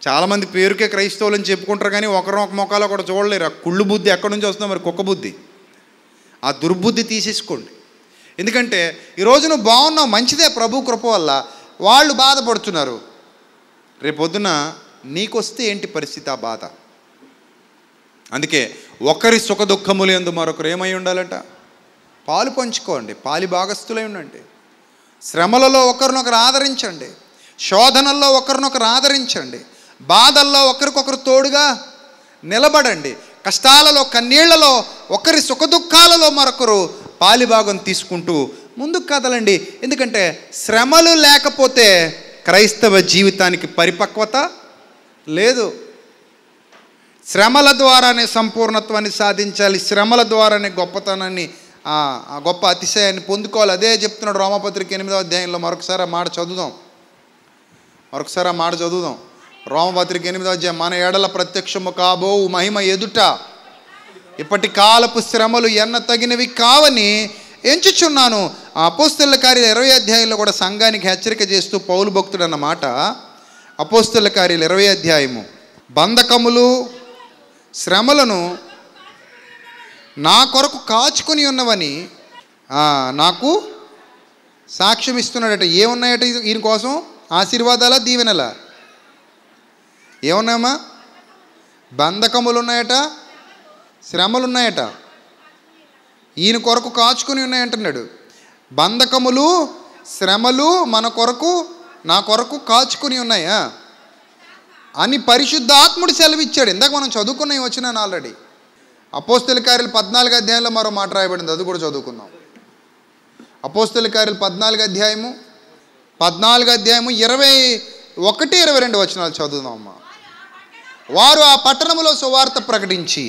చాలామంది పేరుకే క్రైస్తవులని చెప్పుకుంటారు కానీ ఒకరు ఒక ముఖాలు ఒకటి చూడలేరు ఆ కుళ్ళు బుద్ధి ఎక్కడి నుంచి వస్తుందో మరి కుక్క బుద్ధి ఆ దుర్బుద్ధి తీసేసుకోండి ఎందుకంటే ఈరోజు నువ్వు బాగున్నావు మంచిదే ప్రభు కృప వల్ల వాళ్ళు బాధపడుతున్నారు రేపొద్దున నీకొస్తే ఏంటి పరిస్థితి ఆ బాధ అందుకే ఒకరి సుఖదుఖములు ఎందు మరొకరు ఏమై ఉండాలంట పాలు పంచుకోండి పాలి భాగస్థులై ఉండండి శ్రమలలో ఒకరినొకరు ఆదరించండి శోధనల్లో ఒకరినొకరు ఆదరించండి బాధల్లో ఒకరికొకరు తోడుగా నిలబడండి కష్టాలలో కన్నీళ్లలో ఒకరి సుఖదుఖాలలో మరొకరు పాలిభాగం తీసుకుంటూ ముందుకు కదలండి ఎందుకంటే శ్రమలు లేకపోతే క్రైస్తవ జీవితానికి పరిపక్వత లేదు శ్రమల ద్వారానే సంపూర్ణత్వాన్ని సాధించాలి శ్రమల ద్వారానే గొప్పతనాన్ని ఆ గొప్ప అతిశయాన్ని పొందుకోవాలి అదే చెప్తున్నాడు రోమపత్రిక ఎనిమిదవ అధ్యాయంలో మరొకసారి మాట చదువుదాం మరొకసారి ఆ మాట చదువుదాం రోమపత్రిక ఎనిమిదవ అధ్యాయం మన ఏడల ప్రత్యక్షము కాబో మహిమ ఎదుట ఇప్పటి కాలపు శ్రమలు ఎన్న తగినవి కావని ఎంచుచున్నాను అపోస్తుల కార్యాల ఇరవై అధ్యాయంలో కూడా సంఘానికి హెచ్చరిక చేస్తూ పౌలు భక్తుడు అన్నమాట అపోస్తుల కార్యాల ఇరవై అధ్యాయము బంధకములు శ్రమలను నా కొరకు కాచుకొని ఉన్నవని నాకు సాక్ష్యం ఇస్తున్నాడట ఏమున్నాయట ఈయన కోసం ఆశీర్వాదాల దీవెనల ఏమున్నాయమ్మా బంధకములు ఉన్నాయట శ్రమలు ఉన్నాయట ఈయన కొరకు కాచుకొని ఉన్నాయంటున్నాడు బంధకములు శ్రమలు మన కొరకు నా కొరకు కాచుకొని ఉన్నాయా అని పరిశుద్ధాత్ముడు సెలవిచ్చాడు ఇందాక మనం చదువుకున్న వచ్చినాను ఆల్రెడీ అపోస్తుల కార్యలు పద్నాలుగు అధ్యాయంలో మరో మాట రాయబడింది అది కూడా చదువుకుందాం అపోస్తుల కార్యలు పద్నాలుగు అధ్యాయము పద్నాలుగు అధ్యాయము ఇరవై ఒకటి ఇరవై రెండు వచనాలు చదువుదామమ్మా వారు ఆ పట్టణంలో సువార్త ప్రకటించి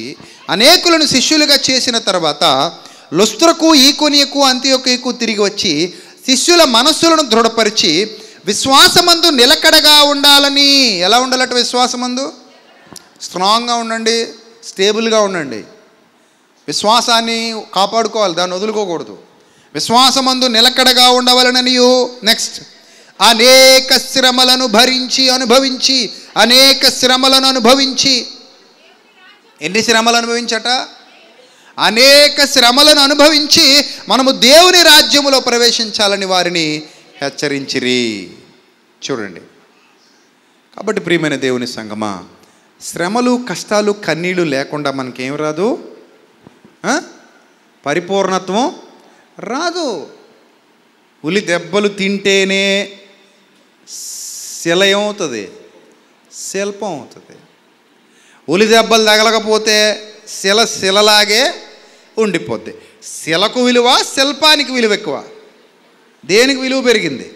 అనేకులను శిష్యులుగా చేసిన తర్వాత లుస్త్రకు ఈకోనియకు ఎక్కువ తిరిగి వచ్చి శిష్యుల మనస్సులను దృఢపరిచి విశ్వాసమందు నిలకడగా ఉండాలని ఎలా ఉండాలంటే విశ్వాసమందు స్ట్రాంగ్గా ఉండండి స్టేబుల్గా ఉండండి విశ్వాసాన్ని కాపాడుకోవాలి దాన్ని వదులుకోకూడదు విశ్వాసమందు నిలకడగా ఉండవలనని నెక్స్ట్ అనేక శ్రమలను భరించి అనుభవించి అనేక శ్రమలను అనుభవించి ఎన్ని శ్రమలు అనుభవించట అనేక శ్రమలను అనుభవించి మనము దేవుని రాజ్యములో ప్రవేశించాలని వారిని హెచ్చరించిరి చూడండి కాబట్టి ప్రియమైన దేవుని సంగమా శ్రమలు కష్టాలు కన్నీళ్ళు లేకుండా మనకేం రాదు పరిపూర్ణత్వం రాదు ఉలి దెబ్బలు తింటేనే శిలయం అవుతుంది శిల్పం అవుతుంది ఉలి దెబ్బలు తగలకపోతే శిల శిలలాగే ఉండిపోద్ది శిలకు విలువ శిల్పానికి విలువ ఎక్కువ దేనికి విలువ పెరిగింది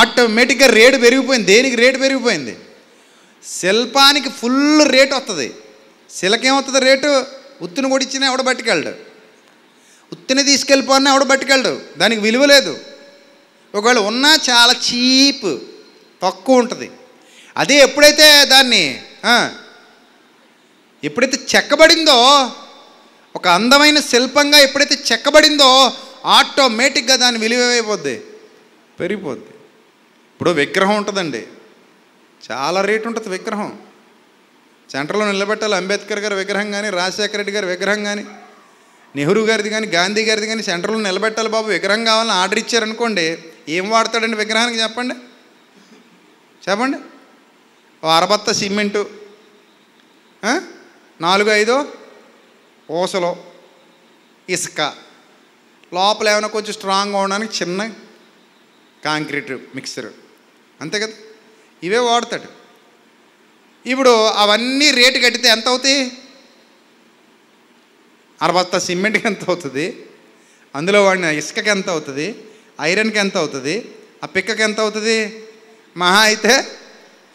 ఆటోమేటిక్గా రేటు పెరిగిపోయింది దేనికి రేటు పెరిగిపోయింది శిల్పానికి ఫుల్ రేట్ వస్తుంది శిలకేమవుతుంది రేటు ఉత్తుని కొడిచ్చినా ఎవడ పట్టుకెళ్ళడు ఉత్తిని తీసుకెళ్ళిపోయినా ఎవడ పట్టుకెళ్ళడు దానికి విలువ లేదు ఒకవేళ ఉన్నా చాలా చీప్ తక్కువ ఉంటుంది అదే ఎప్పుడైతే దాన్ని ఎప్పుడైతే చెక్కబడిందో ఒక అందమైన శిల్పంగా ఎప్పుడైతే చెక్కబడిందో ఆటోమేటిక్గా దాని విలువైపోద్ది పెరిగిపోద్ది ఇప్పుడు విగ్రహం ఉంటుందండి చాలా రేటు ఉంటుంది విగ్రహం సెంటర్లో నిలబెట్టాలి అంబేద్కర్ గారి విగ్రహం కానీ రాజశేఖర రెడ్డి గారి విగ్రహం కానీ నెహ్రూ గారిది కానీ గాంధీ గారిది కానీ సెంటర్లో నిలబెట్టాలి బాబు విగ్రహం కావాలని ఆర్డర్ ఇచ్చారనుకోండి ఏం వాడతాడండి విగ్రహానికి చెప్పండి చెప్పండి అరబత్త సిమెంటు నాలుగు ఐదు ఓసలో ఇసుక లోపల ఏమైనా కొంచెం స్ట్రాంగ్ ఉండడానికి చిన్న కాంక్రీట్ మిక్సర్ అంతే కదా ఇవే వాడతాడు ఇప్పుడు అవన్నీ రేటు కట్టితే ఎంత అవుతాయి అరవత్త సిమెంట్కి ఎంత అవుతుంది అందులో వాడిన ఇసుకకి ఎంత అవుతుంది ఐరన్కి ఎంత అవుతుంది ఆ పిక్కకి ఎంత అవుతుంది మహా అయితే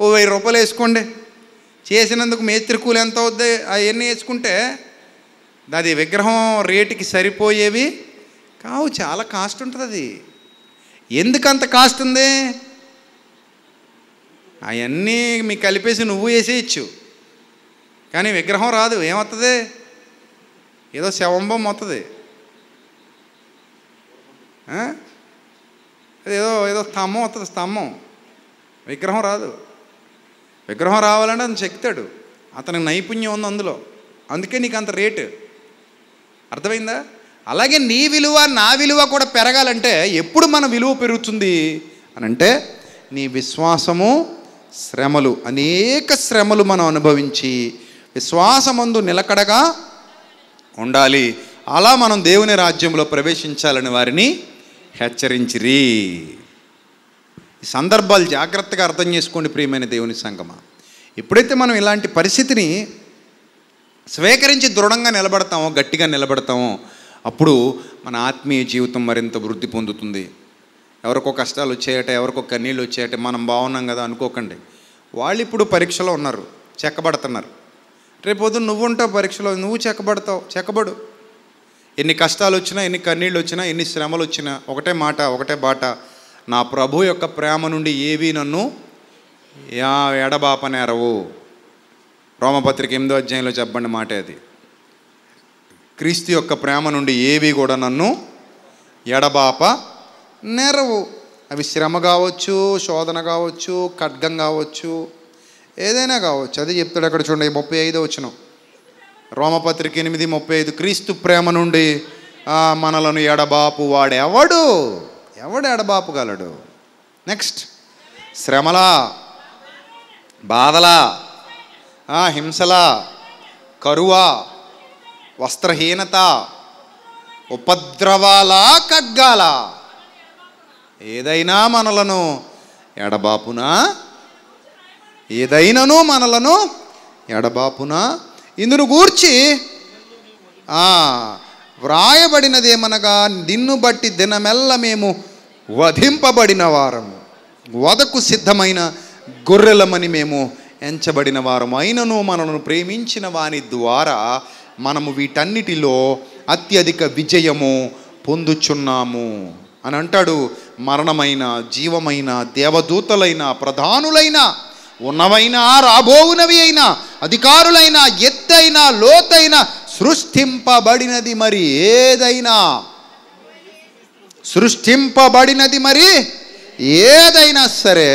ఓ వెయ్యి రూపాయలు వేసుకోండి చేసినందుకు మేత్రి కూలి ఎంత అవుద్ది అవన్నీ వేసుకుంటే అది విగ్రహం రేటుకి సరిపోయేవి కావు చాలా కాస్ట్ ఉంటుంది అది ఎందుకు అంత కాస్ట్ ఉంది అవన్నీ మీకు కలిపేసి నువ్వు వేసేయచ్చు కానీ విగ్రహం రాదు ఏమవుతుంది ఏదో శవంబం వస్తుంది ఏదో ఏదో స్తంభం వస్తుంది స్తంభం విగ్రహం రాదు విగ్రహం రావాలంటే అతను చెక్తాడు అతనికి నైపుణ్యం ఉంది అందులో అందుకే నీకు అంత రేటు అర్థమైందా అలాగే నీ విలువ నా విలువ కూడా పెరగాలంటే ఎప్పుడు మన విలువ పెరుగుతుంది అని అంటే నీ విశ్వాసము శ్రమలు అనేక శ్రమలు మనం అనుభవించి విశ్వాసమందు నిలకడగా ఉండాలి అలా మనం దేవుని రాజ్యంలో ప్రవేశించాలని వారిని హెచ్చరించిరి ఈ సందర్భాలు జాగ్రత్తగా అర్థం చేసుకోండి ప్రియమైన దేవుని సంగమ ఎప్పుడైతే మనం ఇలాంటి పరిస్థితిని స్వీకరించి దృఢంగా నిలబడతామో గట్టిగా నిలబడతామో అప్పుడు మన ఆత్మీయ జీవితం మరింత వృద్ధి పొందుతుంది ఎవరికో కష్టాలు వచ్చేయట ఎవరికో కన్నీళ్ళు వచ్చేయట మనం బాగున్నాం కదా అనుకోకండి వాళ్ళు ఇప్పుడు పరీక్షలో ఉన్నారు చెక్కబడుతున్నారు రేపొద్దు నువ్వు ఉంటావు పరీక్షలో నువ్వు చెక్కబడతావు చెక్కబడు ఎన్ని కష్టాలు వచ్చినా ఎన్ని కన్నీళ్ళు వచ్చినా ఎన్ని శ్రమలు వచ్చినా ఒకటే మాట ఒకటే బాట నా ప్రభు యొక్క ప్రేమ నుండి ఏవి నన్ను యా ఎడబాపనేరవు రోమపత్రిక ఎనిమిదో అధ్యాయంలో చెప్పండి మాట అది క్రీస్తు యొక్క ప్రేమ నుండి ఏవి కూడా నన్ను ఎడబాప నెరవు అవి శ్రమ కావచ్చు శోధన కావచ్చు ఖడ్గం కావచ్చు ఏదైనా కావచ్చు అదే చెప్తాడు అక్కడ చూడండి ముప్పై ఐదో వచ్చిన రోమపత్రిక ఎనిమిది ముప్పై ఐదు క్రీస్తు ప్రేమ నుండి మనలను ఎడబాపు వాడెవడు ఎవడు ఎడబాపు గలడు నెక్స్ట్ శ్రమలా బాధలా హింసలా కరువా వస్త్రహీనత ఉపద్రవాలా కగ్గాల ఏదైనా మనలను ఎడబాపునా ఏదైనాను మనలను ఎడబాపునా ఇందును గూర్చి వ్రాయబడినదేమనగా నిన్ను బట్టి దినమెల్ల మేము వధింపబడిన వారము వదకు సిద్ధమైన గొర్రెలమని మేము ఎంచబడిన వారము అయినను మనలను ప్రేమించిన వాని ద్వారా మనము వీటన్నిటిలో అత్యధిక విజయము పొందుచున్నాము అని అంటాడు మరణమైన జీవమైన దేవదూతలైన ప్రధానులైన ఉన్నవైనా రాబోవునవి అయినా అధికారులైన ఎత్తైన లోతైన సృష్టింపబడినది మరి ఏదైనా సృష్టింపబడినది మరి ఏదైనా సరే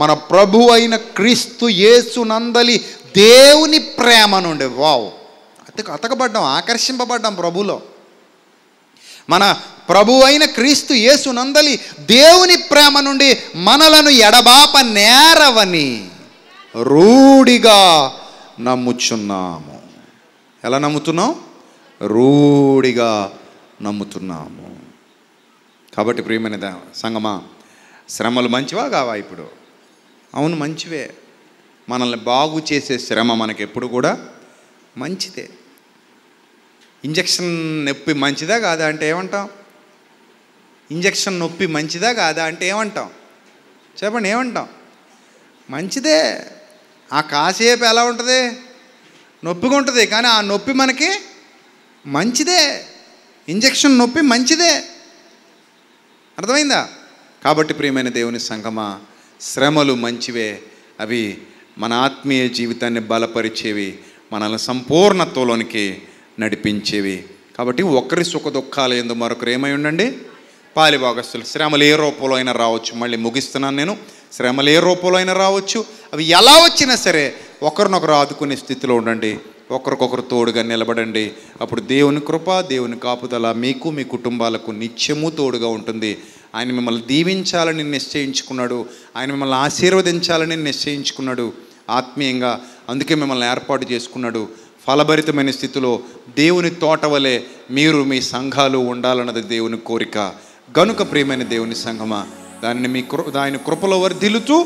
మన ప్రభు అయిన క్రీస్తు యేసునందలి దేవుని ప్రేమ నుండి వావ్ అతక అతకబడ్డాం ఆకర్షింపబడ్డాం ప్రభులో మన ప్రభు అయిన క్రీస్తు యేసు నందలి దేవుని ప్రేమ నుండి మనలను ఎడబాప నేరవని రూడిగా నమ్ముచున్నాము ఎలా నమ్ముతున్నాం రూడిగా నమ్ముతున్నాము కాబట్టి ప్రియమైన సంగమా శ్రమలు మంచివా కావా ఇప్పుడు అవును మంచివే మనల్ని బాగు చేసే శ్రమ మనకెప్పుడు కూడా మంచిదే ఇంజక్షన్ నొప్పి మంచిదా కాదా అంటే ఏమంటాం ఇంజక్షన్ నొప్పి మంచిదా కాదా అంటే ఏమంటాం చెప్పండి ఏమంటాం మంచిదే ఆ కాసేపు ఎలా ఉంటుంది నొప్పిగా ఉంటుంది కానీ ఆ నొప్పి మనకి మంచిదే ఇంజక్షన్ నొప్పి మంచిదే అర్థమైందా కాబట్టి ప్రియమైన దేవుని సంగమ శ్రమలు మంచివే అవి మన ఆత్మీయ జీవితాన్ని బలపరిచేవి మనల్ని సంపూర్ణత్వంలోనికి నడిపించేవి కాబట్టి ఒకరి సుఖ దుఃఖాలు ఎందు మరొకరు ఏమై ఉండండి పాలిభాగస్తులు శ్రమలు ఏ రూపంలో అయినా రావచ్చు మళ్ళీ ముగిస్తున్నాను నేను శ్రమలు ఏ రూపంలో అయినా రావచ్చు అవి ఎలా వచ్చినా సరే ఒకరినొకరు ఆదుకునే స్థితిలో ఉండండి ఒకరికొకరు తోడుగా నిలబడండి అప్పుడు దేవుని కృప దేవుని కాపుదల మీకు మీ కుటుంబాలకు నిత్యము తోడుగా ఉంటుంది ఆయన మిమ్మల్ని దీవించాలని నిశ్చయించుకున్నాడు ఆయన మిమ్మల్ని ఆశీర్వదించాలని నిశ్చయించుకున్నాడు ఆత్మీయంగా అందుకే మిమ్మల్ని ఏర్పాటు చేసుకున్నాడు ఫలభరితమైన స్థితిలో దేవుని తోట వలె మీరు మీ సంఘాలు ఉండాలన్నది దేవుని కోరిక గనుక ప్రియమైన దేవుని సంఘమా దానిని మీ కృ దాని కృపలో వర్ధిల్లుతూ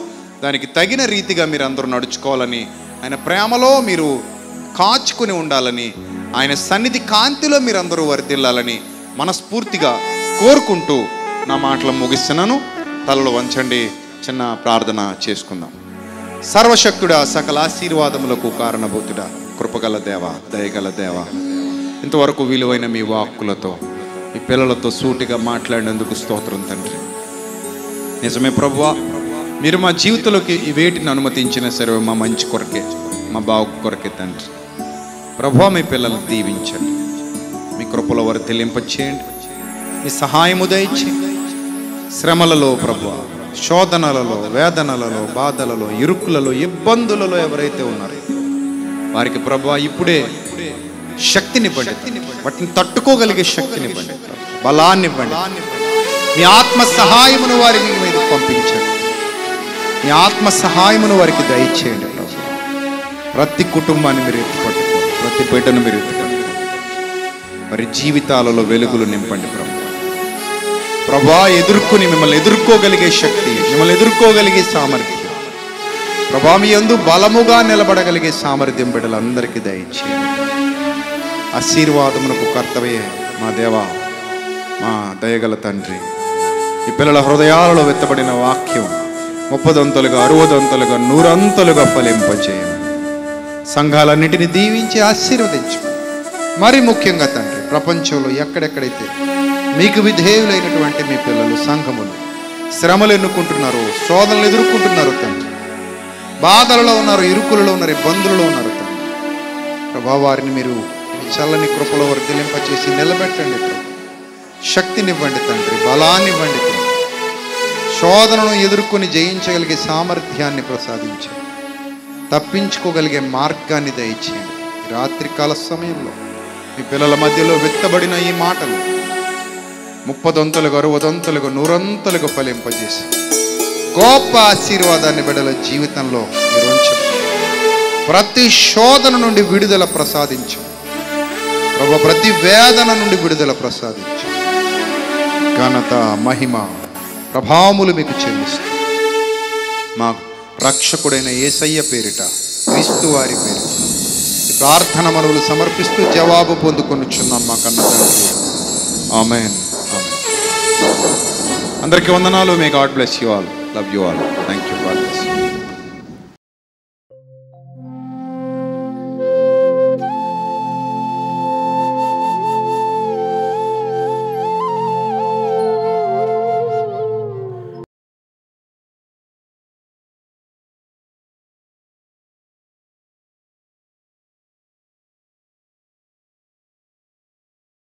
దానికి తగిన రీతిగా మీరు అందరూ నడుచుకోవాలని ఆయన ప్రేమలో మీరు కాచుకుని ఉండాలని ఆయన సన్నిధి కాంతిలో మీరు అందరూ వర్ధిల్లాలని మనస్ఫూర్తిగా కోరుకుంటూ నా మాటలు ముగిస్తున్నాను తలలు వంచండి చిన్న ప్రార్థన చేసుకుందాం సర్వశక్తుడా సకల ఆశీర్వాదములకు కారణభూతుడా కృపగల దేవ దయగల దేవ ఇంతవరకు విలువైన మీ వాక్కులతో మీ పిల్లలతో సూటిగా మాట్లాడినందుకు స్తోత్రం తండ్రి నిజమే ప్రభు మీరు మా జీవితంలోకి వేటిని అనుమతించినా సరే మా మంచి కొరకే మా బావు కొరకే తండ్రి ప్రభు మీ పిల్లల్ని దీవించండి మీ కృపలో వారు తెలింపచేయండి మీ సహాయము దయచేయండి శ్రమలలో ప్రభు శోధనలలో వేదనలలో బాధలలో ఇరుకులలో ఇబ్బందులలో ఎవరైతే ఉన్నారో వారికి ప్రభా ఇప్పుడే శక్తినివ్వండి వాటిని తట్టుకోగలిగే బలాన్ని బండి మీ ఆత్మ సహాయమును వారికి మీద పంపించండి మీ ఆత్మ సహాయమును వారికి దయచేయండి ప్రతి కుటుంబాన్ని మీరు ఎత్తుపట్టుకోండి ప్రతి బిడ్డను మీరు ఎత్తుపట్టుకోండి మరి జీవితాలలో వెలుగులు నింపండి ప్రభు ప్రభా ఎదుర్కొని మిమ్మల్ని ఎదుర్కోగలిగే శక్తి మిమ్మల్ని ఎదుర్కోగలిగే సామర్థ్యం ప్రభా మీ ఎందు బలముగా నిలబడగలిగే సామర్థ్యం బిడ్డలందరికీ దయచి ఆశీర్వాదమునకు కర్తవ్యే మా దేవ మా దయగల తండ్రి ఈ పిల్లల హృదయాలలో వెత్తబడిన వాక్యం ముప్పదంతలుగా అరవదంతలుగా నూరంతలుగా ఫలింపజేయమని సంఘాలన్నింటినీ దీవించి ఆశీర్వదించు మరి ముఖ్యంగా తండ్రి ప్రపంచంలో ఎక్కడెక్కడైతే మీకు విధేయులైనటువంటి మీ పిల్లలు సంఘములు శ్రమలు ఎన్నుకుంటున్నారు శోధనలు ఎదుర్కొంటున్నారు తండ్రి బాధలలో ఉన్నారు ఇరుకులలో ఉన్నారు ఇబ్బందులలో ఉన్నారు ప్రభా వారిని మీరు చల్లని కృపలో వర్ధిలింపచేసి నిలబెట్టండి శక్తినివ్వండి తండ్రి బలాన్నివ్వండి శోధనను ఎదుర్కొని జయించగలిగే సామర్థ్యాన్ని ప్రసాదించండి తప్పించుకోగలిగే మార్గాన్ని దయచేయండి రాత్రికాల సమయంలో మీ పిల్లల మధ్యలో వెత్తబడిన ఈ మాటలు ముప్పదొంతలుగా అరవదొంతలుగా నూరంతలుగా ఫలింపజేసి గొప్ప ఆశీర్వాదాన్ని బిడల జీవితంలో నిర్వహించు ప్రతి శోధన నుండి విడుదల ప్రసాదించు ప్రభు ప్రతి వేదన నుండి విడుదల ప్రసాదించు ఘనత మహిమ ప్రభావములు మీకు చెల్లిస్తాయి మా రక్షకుడైన ఏసయ్య పేరిట క్రీస్తు వారి పేరిట ప్రార్థన మనవులు సమర్పిస్తూ జవాబు పొందుకొనిచ్చున్నాం మా కన్న తండ్రి ఆమెన్ అందరికీ వందనాలు may God bless you all Love you all. Thank you for this.